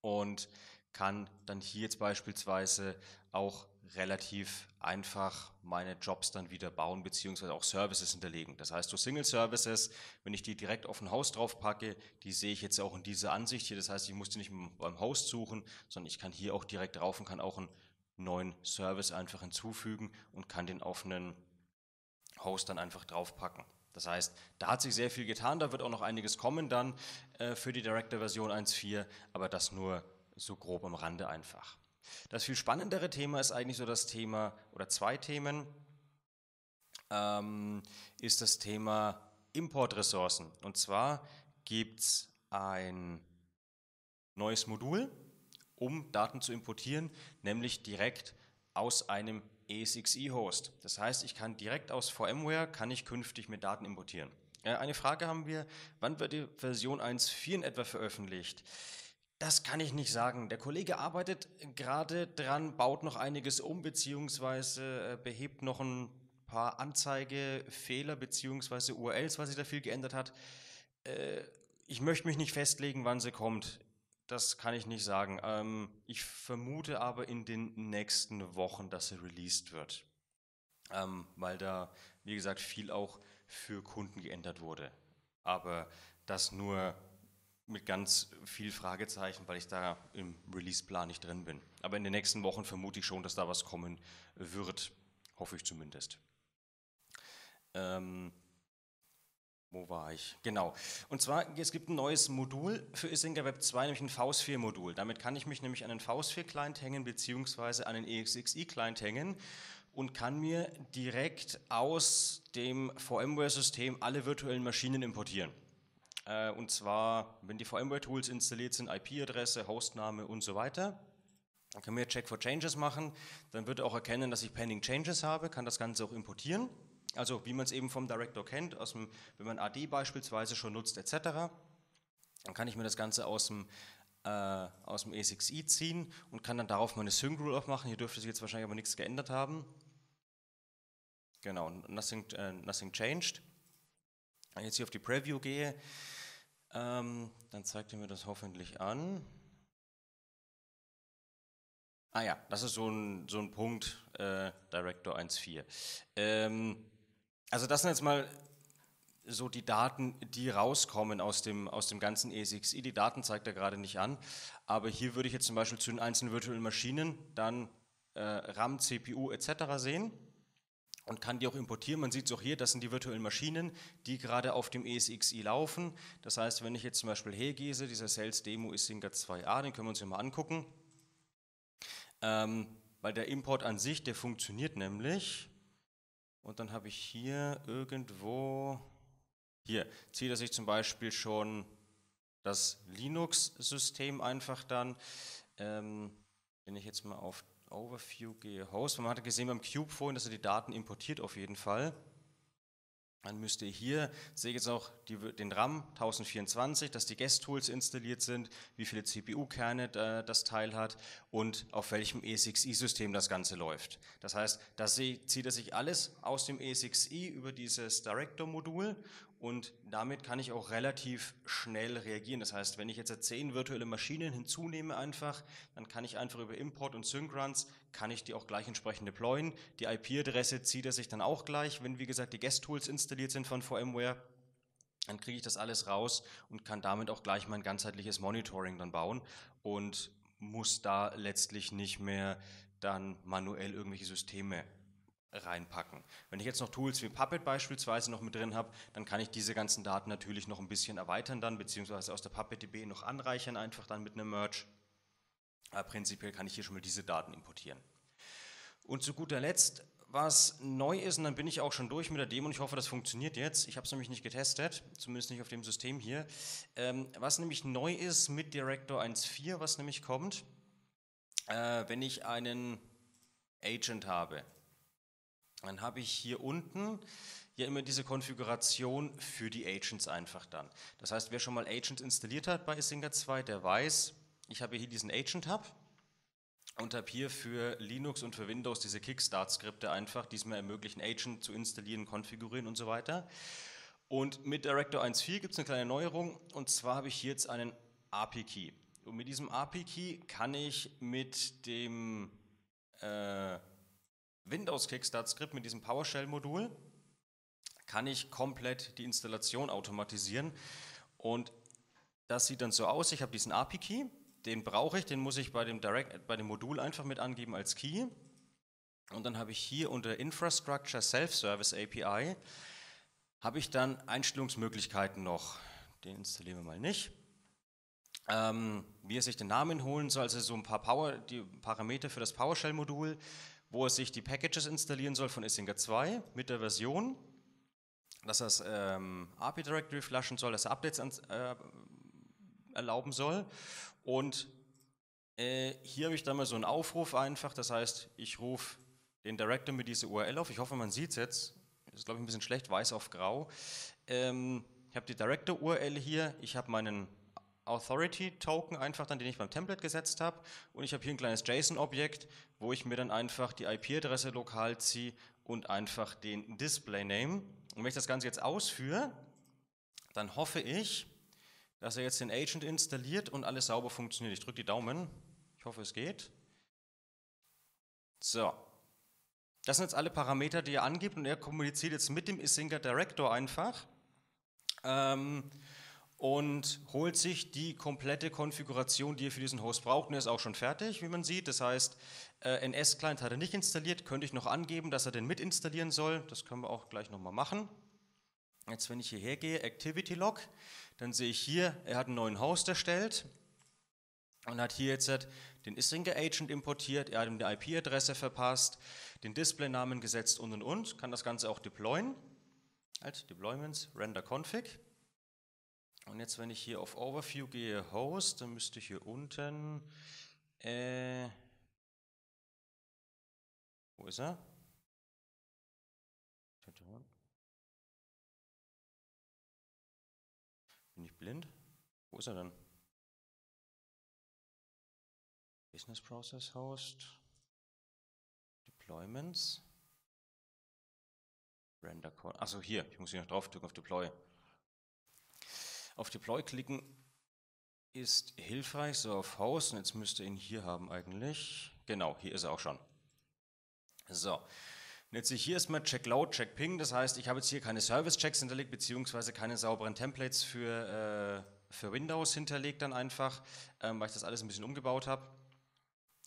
Und kann dann hier jetzt beispielsweise auch relativ einfach meine Jobs dann wieder bauen beziehungsweise auch Services hinterlegen. Das heißt, so Single Services, wenn ich die direkt auf ein Host drauf packe, die sehe ich jetzt auch in dieser Ansicht hier. Das heißt, ich muss die nicht beim Host suchen, sondern ich kann hier auch direkt drauf und kann auch einen neuen Service einfach hinzufügen und kann den offenen Host dann einfach drauf packen. Das heißt, da hat sich sehr viel getan, da wird auch noch einiges kommen dann äh, für die Director Version 1.4, aber das nur so grob am Rande einfach. Das viel spannendere Thema ist eigentlich so das Thema, oder zwei Themen, ähm, ist das Thema Importressourcen. Und zwar gibt es ein neues Modul, um Daten zu importieren, nämlich direkt aus einem ESXi-Host. Das heißt, ich kann direkt aus VMware, kann ich künftig mit Daten importieren. Äh, eine Frage haben wir, wann wird die Version 1.4 in etwa veröffentlicht? Das kann ich nicht sagen. Der Kollege arbeitet gerade dran, baut noch einiges um, beziehungsweise äh, behebt noch ein paar Anzeigefehler, beziehungsweise URLs, weil sich da viel geändert hat. Äh, ich möchte mich nicht festlegen, wann sie kommt. Das kann ich nicht sagen. Ähm, ich vermute aber in den nächsten Wochen, dass sie released wird. Ähm, weil da, wie gesagt, viel auch für Kunden geändert wurde. Aber das nur mit ganz viel Fragezeichen, weil ich da im Release-Plan nicht drin bin. Aber in den nächsten Wochen vermute ich schon, dass da was kommen wird. Hoffe ich zumindest. Ähm, wo war ich? Genau. Und zwar, es gibt ein neues Modul für Isinger Web 2, nämlich ein VS4-Modul. Damit kann ich mich nämlich an den VS4-Client hängen, beziehungsweise an den EXXI-Client hängen und kann mir direkt aus dem VMware-System alle virtuellen Maschinen importieren. Äh, und zwar, wenn die VMware-Tools installiert sind, IP-Adresse, Hostname und so weiter. Dann können wir Check for Changes machen. Dann wird er auch erkennen, dass ich Pending Changes habe, kann das Ganze auch importieren. Also wie man es eben vom Director kennt, aus dem, wenn man AD beispielsweise schon nutzt etc. Dann kann ich mir das Ganze aus dem äh, aus dem E6i ziehen und kann dann darauf meine Sync Rule aufmachen. Hier dürfte sich jetzt wahrscheinlich aber nichts geändert haben. Genau, nothing, uh, nothing changed. Wenn ich jetzt hier auf die Preview gehe, ähm, dann zeigt ihr mir das hoffentlich an. Ah ja, das ist so ein, so ein Punkt, äh, Director 1.4. Ähm, also das sind jetzt mal so die Daten, die rauskommen aus dem, aus dem ganzen ESXi. Die Daten zeigt er gerade nicht an, aber hier würde ich jetzt zum Beispiel zu den einzelnen virtuellen Maschinen dann äh, RAM, CPU etc. sehen und kann die auch importieren. Man sieht es auch hier, das sind die virtuellen Maschinen, die gerade auf dem ESXi laufen. Das heißt, wenn ich jetzt zum Beispiel hergehe, dieser Sales Demo ist Singer 2a, den können wir uns hier mal angucken. Ähm, weil der Import an sich, der funktioniert nämlich. Und dann habe ich hier irgendwo, hier, ziehe, er sich zum Beispiel schon das Linux-System einfach dann. Ähm, wenn ich jetzt mal auf Overview gehe Host. Man hat gesehen beim Cube vorhin, dass er die Daten importiert auf jeden Fall. Dann müsste hier, sehe ich jetzt auch die, den RAM 1024, dass die Guest-Tools installiert sind, wie viele CPU-Kerne äh, das Teil hat und auf welchem ESXi-System das Ganze läuft. Das heißt, da zieht er sich alles aus dem ESXi über dieses Director-Modul und damit kann ich auch relativ schnell reagieren. Das heißt, wenn ich jetzt zehn virtuelle Maschinen hinzunehme einfach, dann kann ich einfach über Import und Syncruns, kann ich die auch gleich entsprechend deployen. Die IP-Adresse zieht er sich dann auch gleich, wenn wie gesagt die Guest-Tools installiert sind von VMware. Dann kriege ich das alles raus und kann damit auch gleich mein ganzheitliches Monitoring dann bauen und muss da letztlich nicht mehr dann manuell irgendwelche Systeme reinpacken. Wenn ich jetzt noch Tools wie Puppet beispielsweise noch mit drin habe, dann kann ich diese ganzen Daten natürlich noch ein bisschen erweitern dann, beziehungsweise aus der PuppetDB noch anreichern, einfach dann mit einem Merge. Aber prinzipiell kann ich hier schon mal diese Daten importieren. Und zu guter Letzt, was neu ist, und dann bin ich auch schon durch mit der Demo und ich hoffe, das funktioniert jetzt. Ich habe es nämlich nicht getestet, zumindest nicht auf dem System hier. Ähm, was nämlich neu ist mit Director 1.4, was nämlich kommt, äh, wenn ich einen Agent habe, dann habe ich hier unten ja immer diese Konfiguration für die Agents einfach dann. Das heißt, wer schon mal Agents installiert hat bei Isinga 2, der weiß, ich habe hier diesen Agent-Hub und habe hier für Linux und für Windows diese Kickstart-Skripte einfach, die es mir ermöglichen, Agent zu installieren, konfigurieren und so weiter. Und mit Director 1.4 gibt es eine kleine Neuerung und zwar habe ich hier jetzt einen API-Key. Und mit diesem API-Key kann ich mit dem äh, Windows Kickstart Script mit diesem PowerShell Modul kann ich komplett die Installation automatisieren und das sieht dann so aus, ich habe diesen API Key, den brauche ich, den muss ich bei dem Direct bei dem Modul einfach mit angeben als Key und dann habe ich hier unter Infrastructure Self Service API habe ich dann Einstellungsmöglichkeiten noch. Den installieren wir mal nicht. Ähm, wie er sich den Namen holen soll, also so ein paar Power, die Parameter für das PowerShell-Modul, wo es sich die Packages installieren soll von Issinger 2 mit der Version, dass er das ähm, API Directory flashen soll, dass er Updates ans, äh, erlauben soll. Und äh, hier habe ich dann mal so einen Aufruf einfach, das heißt, ich rufe den Director mit dieser URL auf. Ich hoffe, man sieht es jetzt. Das ist, glaube ich, ein bisschen schlecht, weiß auf grau. Ähm, ich habe die Director-URL hier, ich habe meinen Authority-Token einfach dann, den ich beim Template gesetzt habe. Und ich habe hier ein kleines JSON-Objekt, wo ich mir dann einfach die IP-Adresse lokal ziehe und einfach den Display-Name. Und wenn ich das Ganze jetzt ausführe, dann hoffe ich, dass er jetzt den Agent installiert und alles sauber funktioniert. Ich drücke die Daumen. Ich hoffe, es geht. So. Das sind jetzt alle Parameter, die er angibt und er kommuniziert jetzt mit dem Isinga Director einfach. Ähm, und holt sich die komplette Konfiguration, die ihr für diesen Host braucht. Und er ist auch schon fertig, wie man sieht. Das heißt, äh, NS-Client hat er nicht installiert. Könnte ich noch angeben, dass er den mit installieren soll. Das können wir auch gleich nochmal machen. Jetzt, wenn ich hierher gehe, Activity Log, dann sehe ich hier, er hat einen neuen Host erstellt und hat hier jetzt den Isringer Agent importiert, er hat ihm die IP-Adresse verpasst, den Display-Namen gesetzt und und und, kann das Ganze auch deployen. Halt, Deployments, Render Config. Und jetzt, wenn ich hier auf Overview gehe, Host, dann müsste ich hier unten, äh, wo ist er? Bin ich blind? Wo ist er denn? Business Process Host, Deployments, Render Call. Achso, hier, ich muss hier noch draufdrücken auf Deploy. Auf Deploy klicken ist hilfreich, so auf Host. Und jetzt müsst ihr ihn hier haben eigentlich. Genau, hier ist er auch schon. So, und jetzt sehe ich hier erstmal Check Load, Check Ping. Das heißt, ich habe jetzt hier keine Service-Checks hinterlegt, beziehungsweise keine sauberen Templates für, äh, für Windows hinterlegt dann einfach, ähm, weil ich das alles ein bisschen umgebaut habe.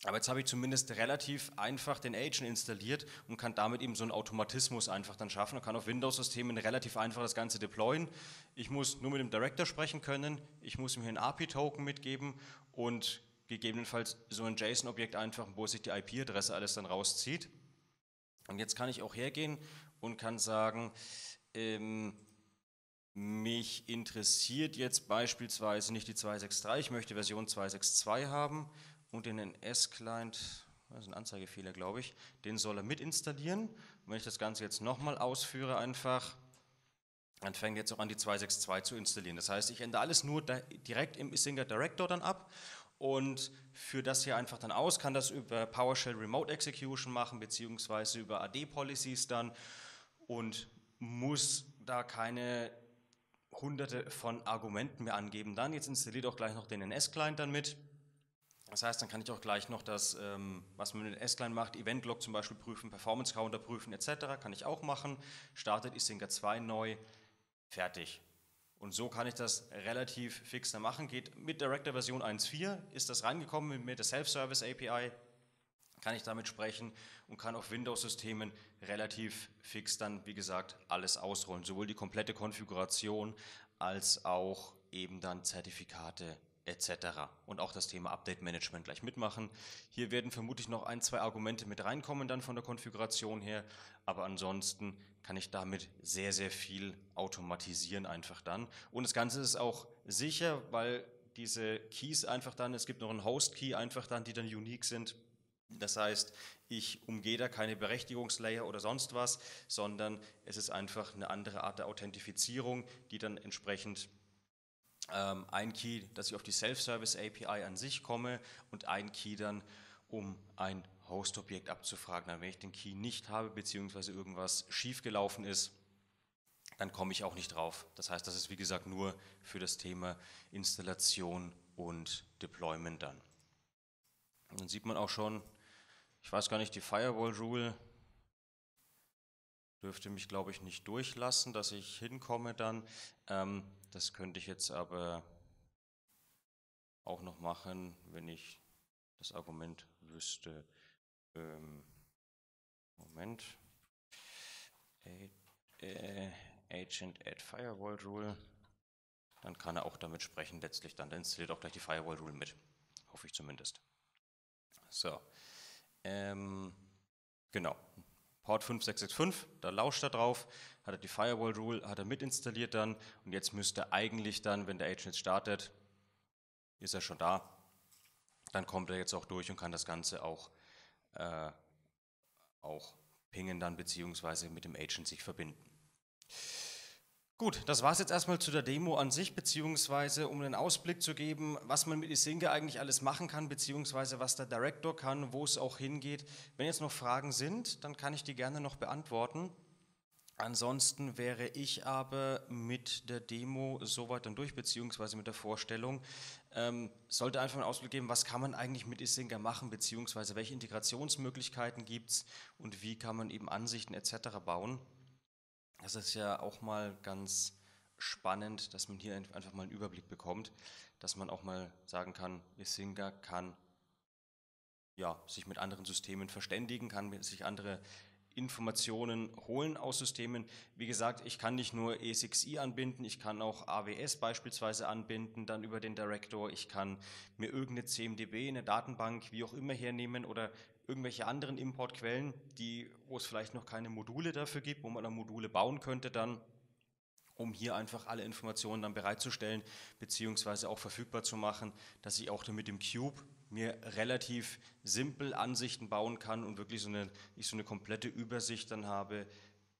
Aber jetzt habe ich zumindest relativ einfach den Agent installiert und kann damit eben so einen Automatismus einfach dann schaffen und kann auf Windows-Systemen relativ einfach das Ganze deployen. Ich muss nur mit dem Director sprechen können, ich muss ihm hier einen API-Token mitgeben und gegebenenfalls so ein JSON-Objekt einfach, wo sich die IP-Adresse alles dann rauszieht. Und jetzt kann ich auch hergehen und kann sagen, ähm, mich interessiert jetzt beispielsweise nicht die 263, ich möchte Version 262 haben und in den S-Client, das ist ein Anzeigefehler, glaube ich, den soll er mit installieren. Und wenn ich das Ganze jetzt nochmal ausführe einfach, dann fängt jetzt auch an, die 262 zu installieren. Das heißt, ich ende alles nur direkt im Isinger Director dann ab und führe das hier einfach dann aus, kann das über PowerShell Remote Execution machen, beziehungsweise über AD-Policies dann und muss da keine hunderte von Argumenten mehr angeben. Dann jetzt installiert auch gleich noch den NS-Client dann mit das heißt, dann kann ich auch gleich noch das, ähm, was man mit den S-Line macht, Event-Log zum Beispiel prüfen, Performance-Counter prüfen etc. kann ich auch machen. Startet Isinger 2 neu, fertig. Und so kann ich das relativ fix dann machen. Geht mit Director Version 1.4 ist das reingekommen mit der Self-Service API, kann ich damit sprechen und kann auf Windows-Systemen relativ fix dann, wie gesagt, alles ausrollen. Sowohl die komplette Konfiguration als auch eben dann Zertifikate etc. Und auch das Thema Update Management gleich mitmachen. Hier werden vermutlich noch ein, zwei Argumente mit reinkommen dann von der Konfiguration her, aber ansonsten kann ich damit sehr, sehr viel automatisieren einfach dann. Und das Ganze ist auch sicher, weil diese Keys einfach dann, es gibt noch einen Host-Key einfach dann, die dann unique sind. Das heißt, ich umgehe da keine Berechtigungslayer oder sonst was, sondern es ist einfach eine andere Art der Authentifizierung, die dann entsprechend ähm, ein Key, dass ich auf die Self-Service API an sich komme und ein Key dann, um ein Host-Objekt abzufragen. Dann, wenn ich den Key nicht habe, beziehungsweise irgendwas schiefgelaufen ist, dann komme ich auch nicht drauf. Das heißt, das ist wie gesagt nur für das Thema Installation und Deployment dann. Und dann sieht man auch schon, ich weiß gar nicht, die Firewall-Rule, dürfte mich, glaube ich, nicht durchlassen, dass ich hinkomme dann. Ähm, das könnte ich jetzt aber auch noch machen, wenn ich das Argument wüsste. Ähm, Moment. Äh, Agent add Firewall Rule. Dann kann er auch damit sprechen letztlich. Dann installiert auch gleich die Firewall Rule mit. Hoffe ich zumindest. So. Ähm, genau. Port 5665, da lauscht er drauf, hat er die Firewall Rule, hat er mit installiert dann und jetzt müsste eigentlich dann, wenn der Agent startet, ist er schon da, dann kommt er jetzt auch durch und kann das Ganze auch, äh, auch pingen dann beziehungsweise mit dem Agent sich verbinden. Gut, das war es jetzt erstmal zu der Demo an sich, beziehungsweise um einen Ausblick zu geben, was man mit Isinga eigentlich alles machen kann, beziehungsweise was der Director kann, wo es auch hingeht. Wenn jetzt noch Fragen sind, dann kann ich die gerne noch beantworten. Ansonsten wäre ich aber mit der Demo soweit dann durch, beziehungsweise mit der Vorstellung. Ähm, sollte einfach einen Ausblick geben, was kann man eigentlich mit Isinga machen, beziehungsweise welche Integrationsmöglichkeiten gibt es und wie kann man eben Ansichten etc. bauen. Das ist ja auch mal ganz spannend, dass man hier einfach mal einen Überblick bekommt, dass man auch mal sagen kann, Isinga kann ja, sich mit anderen Systemen verständigen, kann sich andere Informationen holen aus Systemen. Wie gesagt, ich kann nicht nur E6i anbinden, ich kann auch AWS beispielsweise anbinden, dann über den Director, ich kann mir irgendeine CMDB, eine Datenbank, wie auch immer hernehmen oder irgendwelche anderen Importquellen, die, wo es vielleicht noch keine Module dafür gibt, wo man dann Module bauen könnte dann, um hier einfach alle Informationen dann bereitzustellen, beziehungsweise auch verfügbar zu machen, dass ich auch mit dem Cube mir relativ simpel Ansichten bauen kann und wirklich so eine, ich so eine komplette Übersicht dann habe,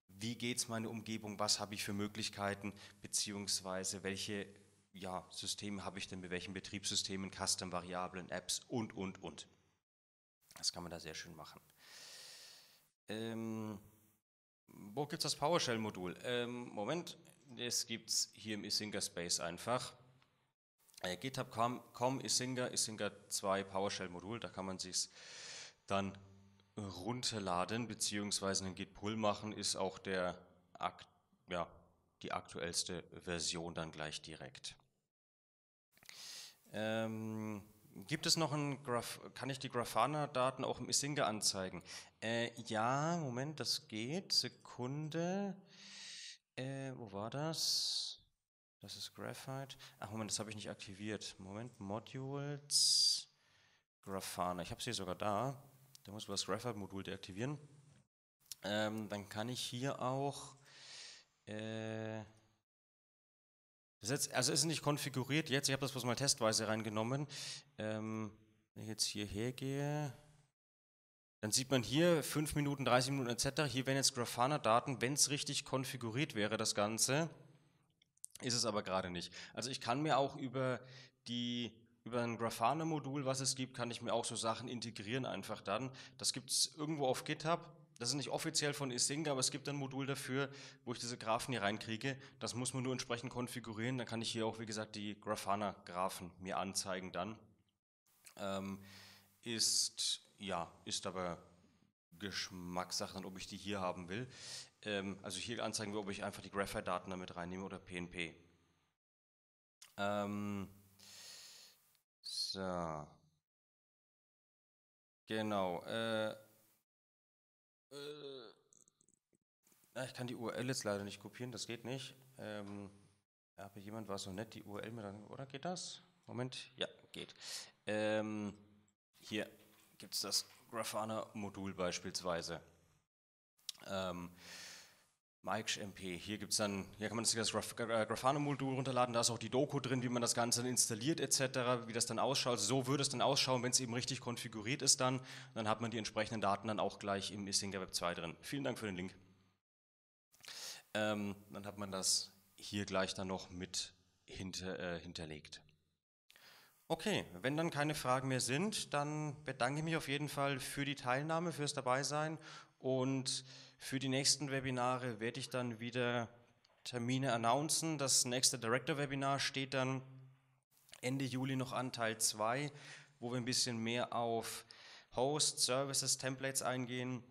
wie geht es meine Umgebung, was habe ich für Möglichkeiten, beziehungsweise welche ja, Systeme habe ich denn mit welchen Betriebssystemen, Custom-Variablen, Apps und, und, und. Das kann man da sehr schön machen. Ähm, wo gibt es das PowerShell-Modul? Ähm, Moment, das gibt es hier im Isinga Space einfach. Äh, GitHub.com Isinga, Isinga 2 PowerShell-Modul, da kann man sich dann runterladen, beziehungsweise einen Git-Pull machen, ist auch der, ja, die aktuellste Version dann gleich direkt. Ähm, Gibt es noch ein Graph, kann ich die Grafana-Daten auch im Isinga anzeigen? Äh, ja, Moment, das geht. Sekunde. Äh, wo war das? Das ist Graphite. Ach, Moment, das habe ich nicht aktiviert. Moment, Modules. Grafana. Ich habe sie sogar da. Da muss man das Graphite-Modul deaktivieren. Ähm, dann kann ich hier auch. Äh, das jetzt, also ist nicht konfiguriert jetzt, ich habe das bloß mal testweise reingenommen. Ähm, wenn ich jetzt hierher gehe, dann sieht man hier 5 Minuten, 30 Minuten etc. Hier wären jetzt Grafana-Daten, wenn es richtig konfiguriert wäre, das Ganze. Ist es aber gerade nicht. Also ich kann mir auch über die über ein Grafana-Modul, was es gibt, kann ich mir auch so Sachen integrieren einfach dann. Das gibt es irgendwo auf GitHub das ist nicht offiziell von Async, aber es gibt ein Modul dafür, wo ich diese Graphen hier reinkriege. Das muss man nur entsprechend konfigurieren. Dann kann ich hier auch, wie gesagt, die Grafana-Graphen mir anzeigen dann. Ähm, ist, ja, ist aber Geschmackssache, ob ich die hier haben will. Ähm, also hier anzeigen wir, ob ich einfach die Graphite-Daten damit reinnehme oder PNP. Ähm, so. Genau. Äh, äh, ah, ich kann die URL jetzt leider nicht kopieren, das geht nicht. Ähm, aber jemand war so nett, die URL mir dann, oder geht das? Moment, ja, geht. Ähm, hier gibt es das Grafana-Modul beispielsweise. Ähm, Mike's MP. Hier gibt's dann, hier kann man das Graf äh, Grafana-Modul runterladen, da ist auch die Doku drin, wie man das Ganze installiert etc., wie das dann ausschaut. So würde es dann ausschauen, wenn es eben richtig konfiguriert ist dann. dann hat man die entsprechenden Daten dann auch gleich im Issinger Web 2 drin. Vielen Dank für den Link. Ähm, dann hat man das hier gleich dann noch mit hinter, äh, hinterlegt. Okay, wenn dann keine Fragen mehr sind, dann bedanke ich mich auf jeden Fall für die Teilnahme, fürs Dabeisein und für die nächsten Webinare werde ich dann wieder Termine announcen. Das nächste Director-Webinar steht dann Ende Juli noch an, Teil 2, wo wir ein bisschen mehr auf Host, Services, Templates eingehen,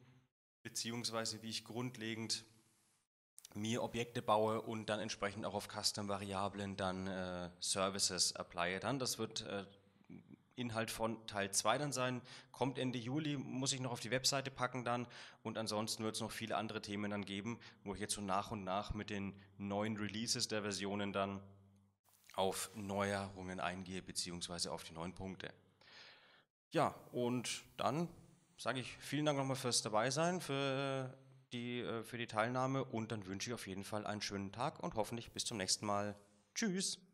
beziehungsweise wie ich grundlegend mir Objekte baue und dann entsprechend auch auf Custom-Variablen dann äh, Services applye. Dann, das wird äh, Inhalt von Teil 2 dann sein. Kommt Ende Juli, muss ich noch auf die Webseite packen dann. Und ansonsten wird es noch viele andere Themen dann geben, wo ich jetzt so nach und nach mit den neuen Releases der Versionen dann auf Neuerungen eingehe, beziehungsweise auf die neuen Punkte. Ja, und dann sage ich vielen Dank nochmal fürs Dabeisein, für die, äh, für die Teilnahme und dann wünsche ich auf jeden Fall einen schönen Tag und hoffentlich bis zum nächsten Mal. Tschüss!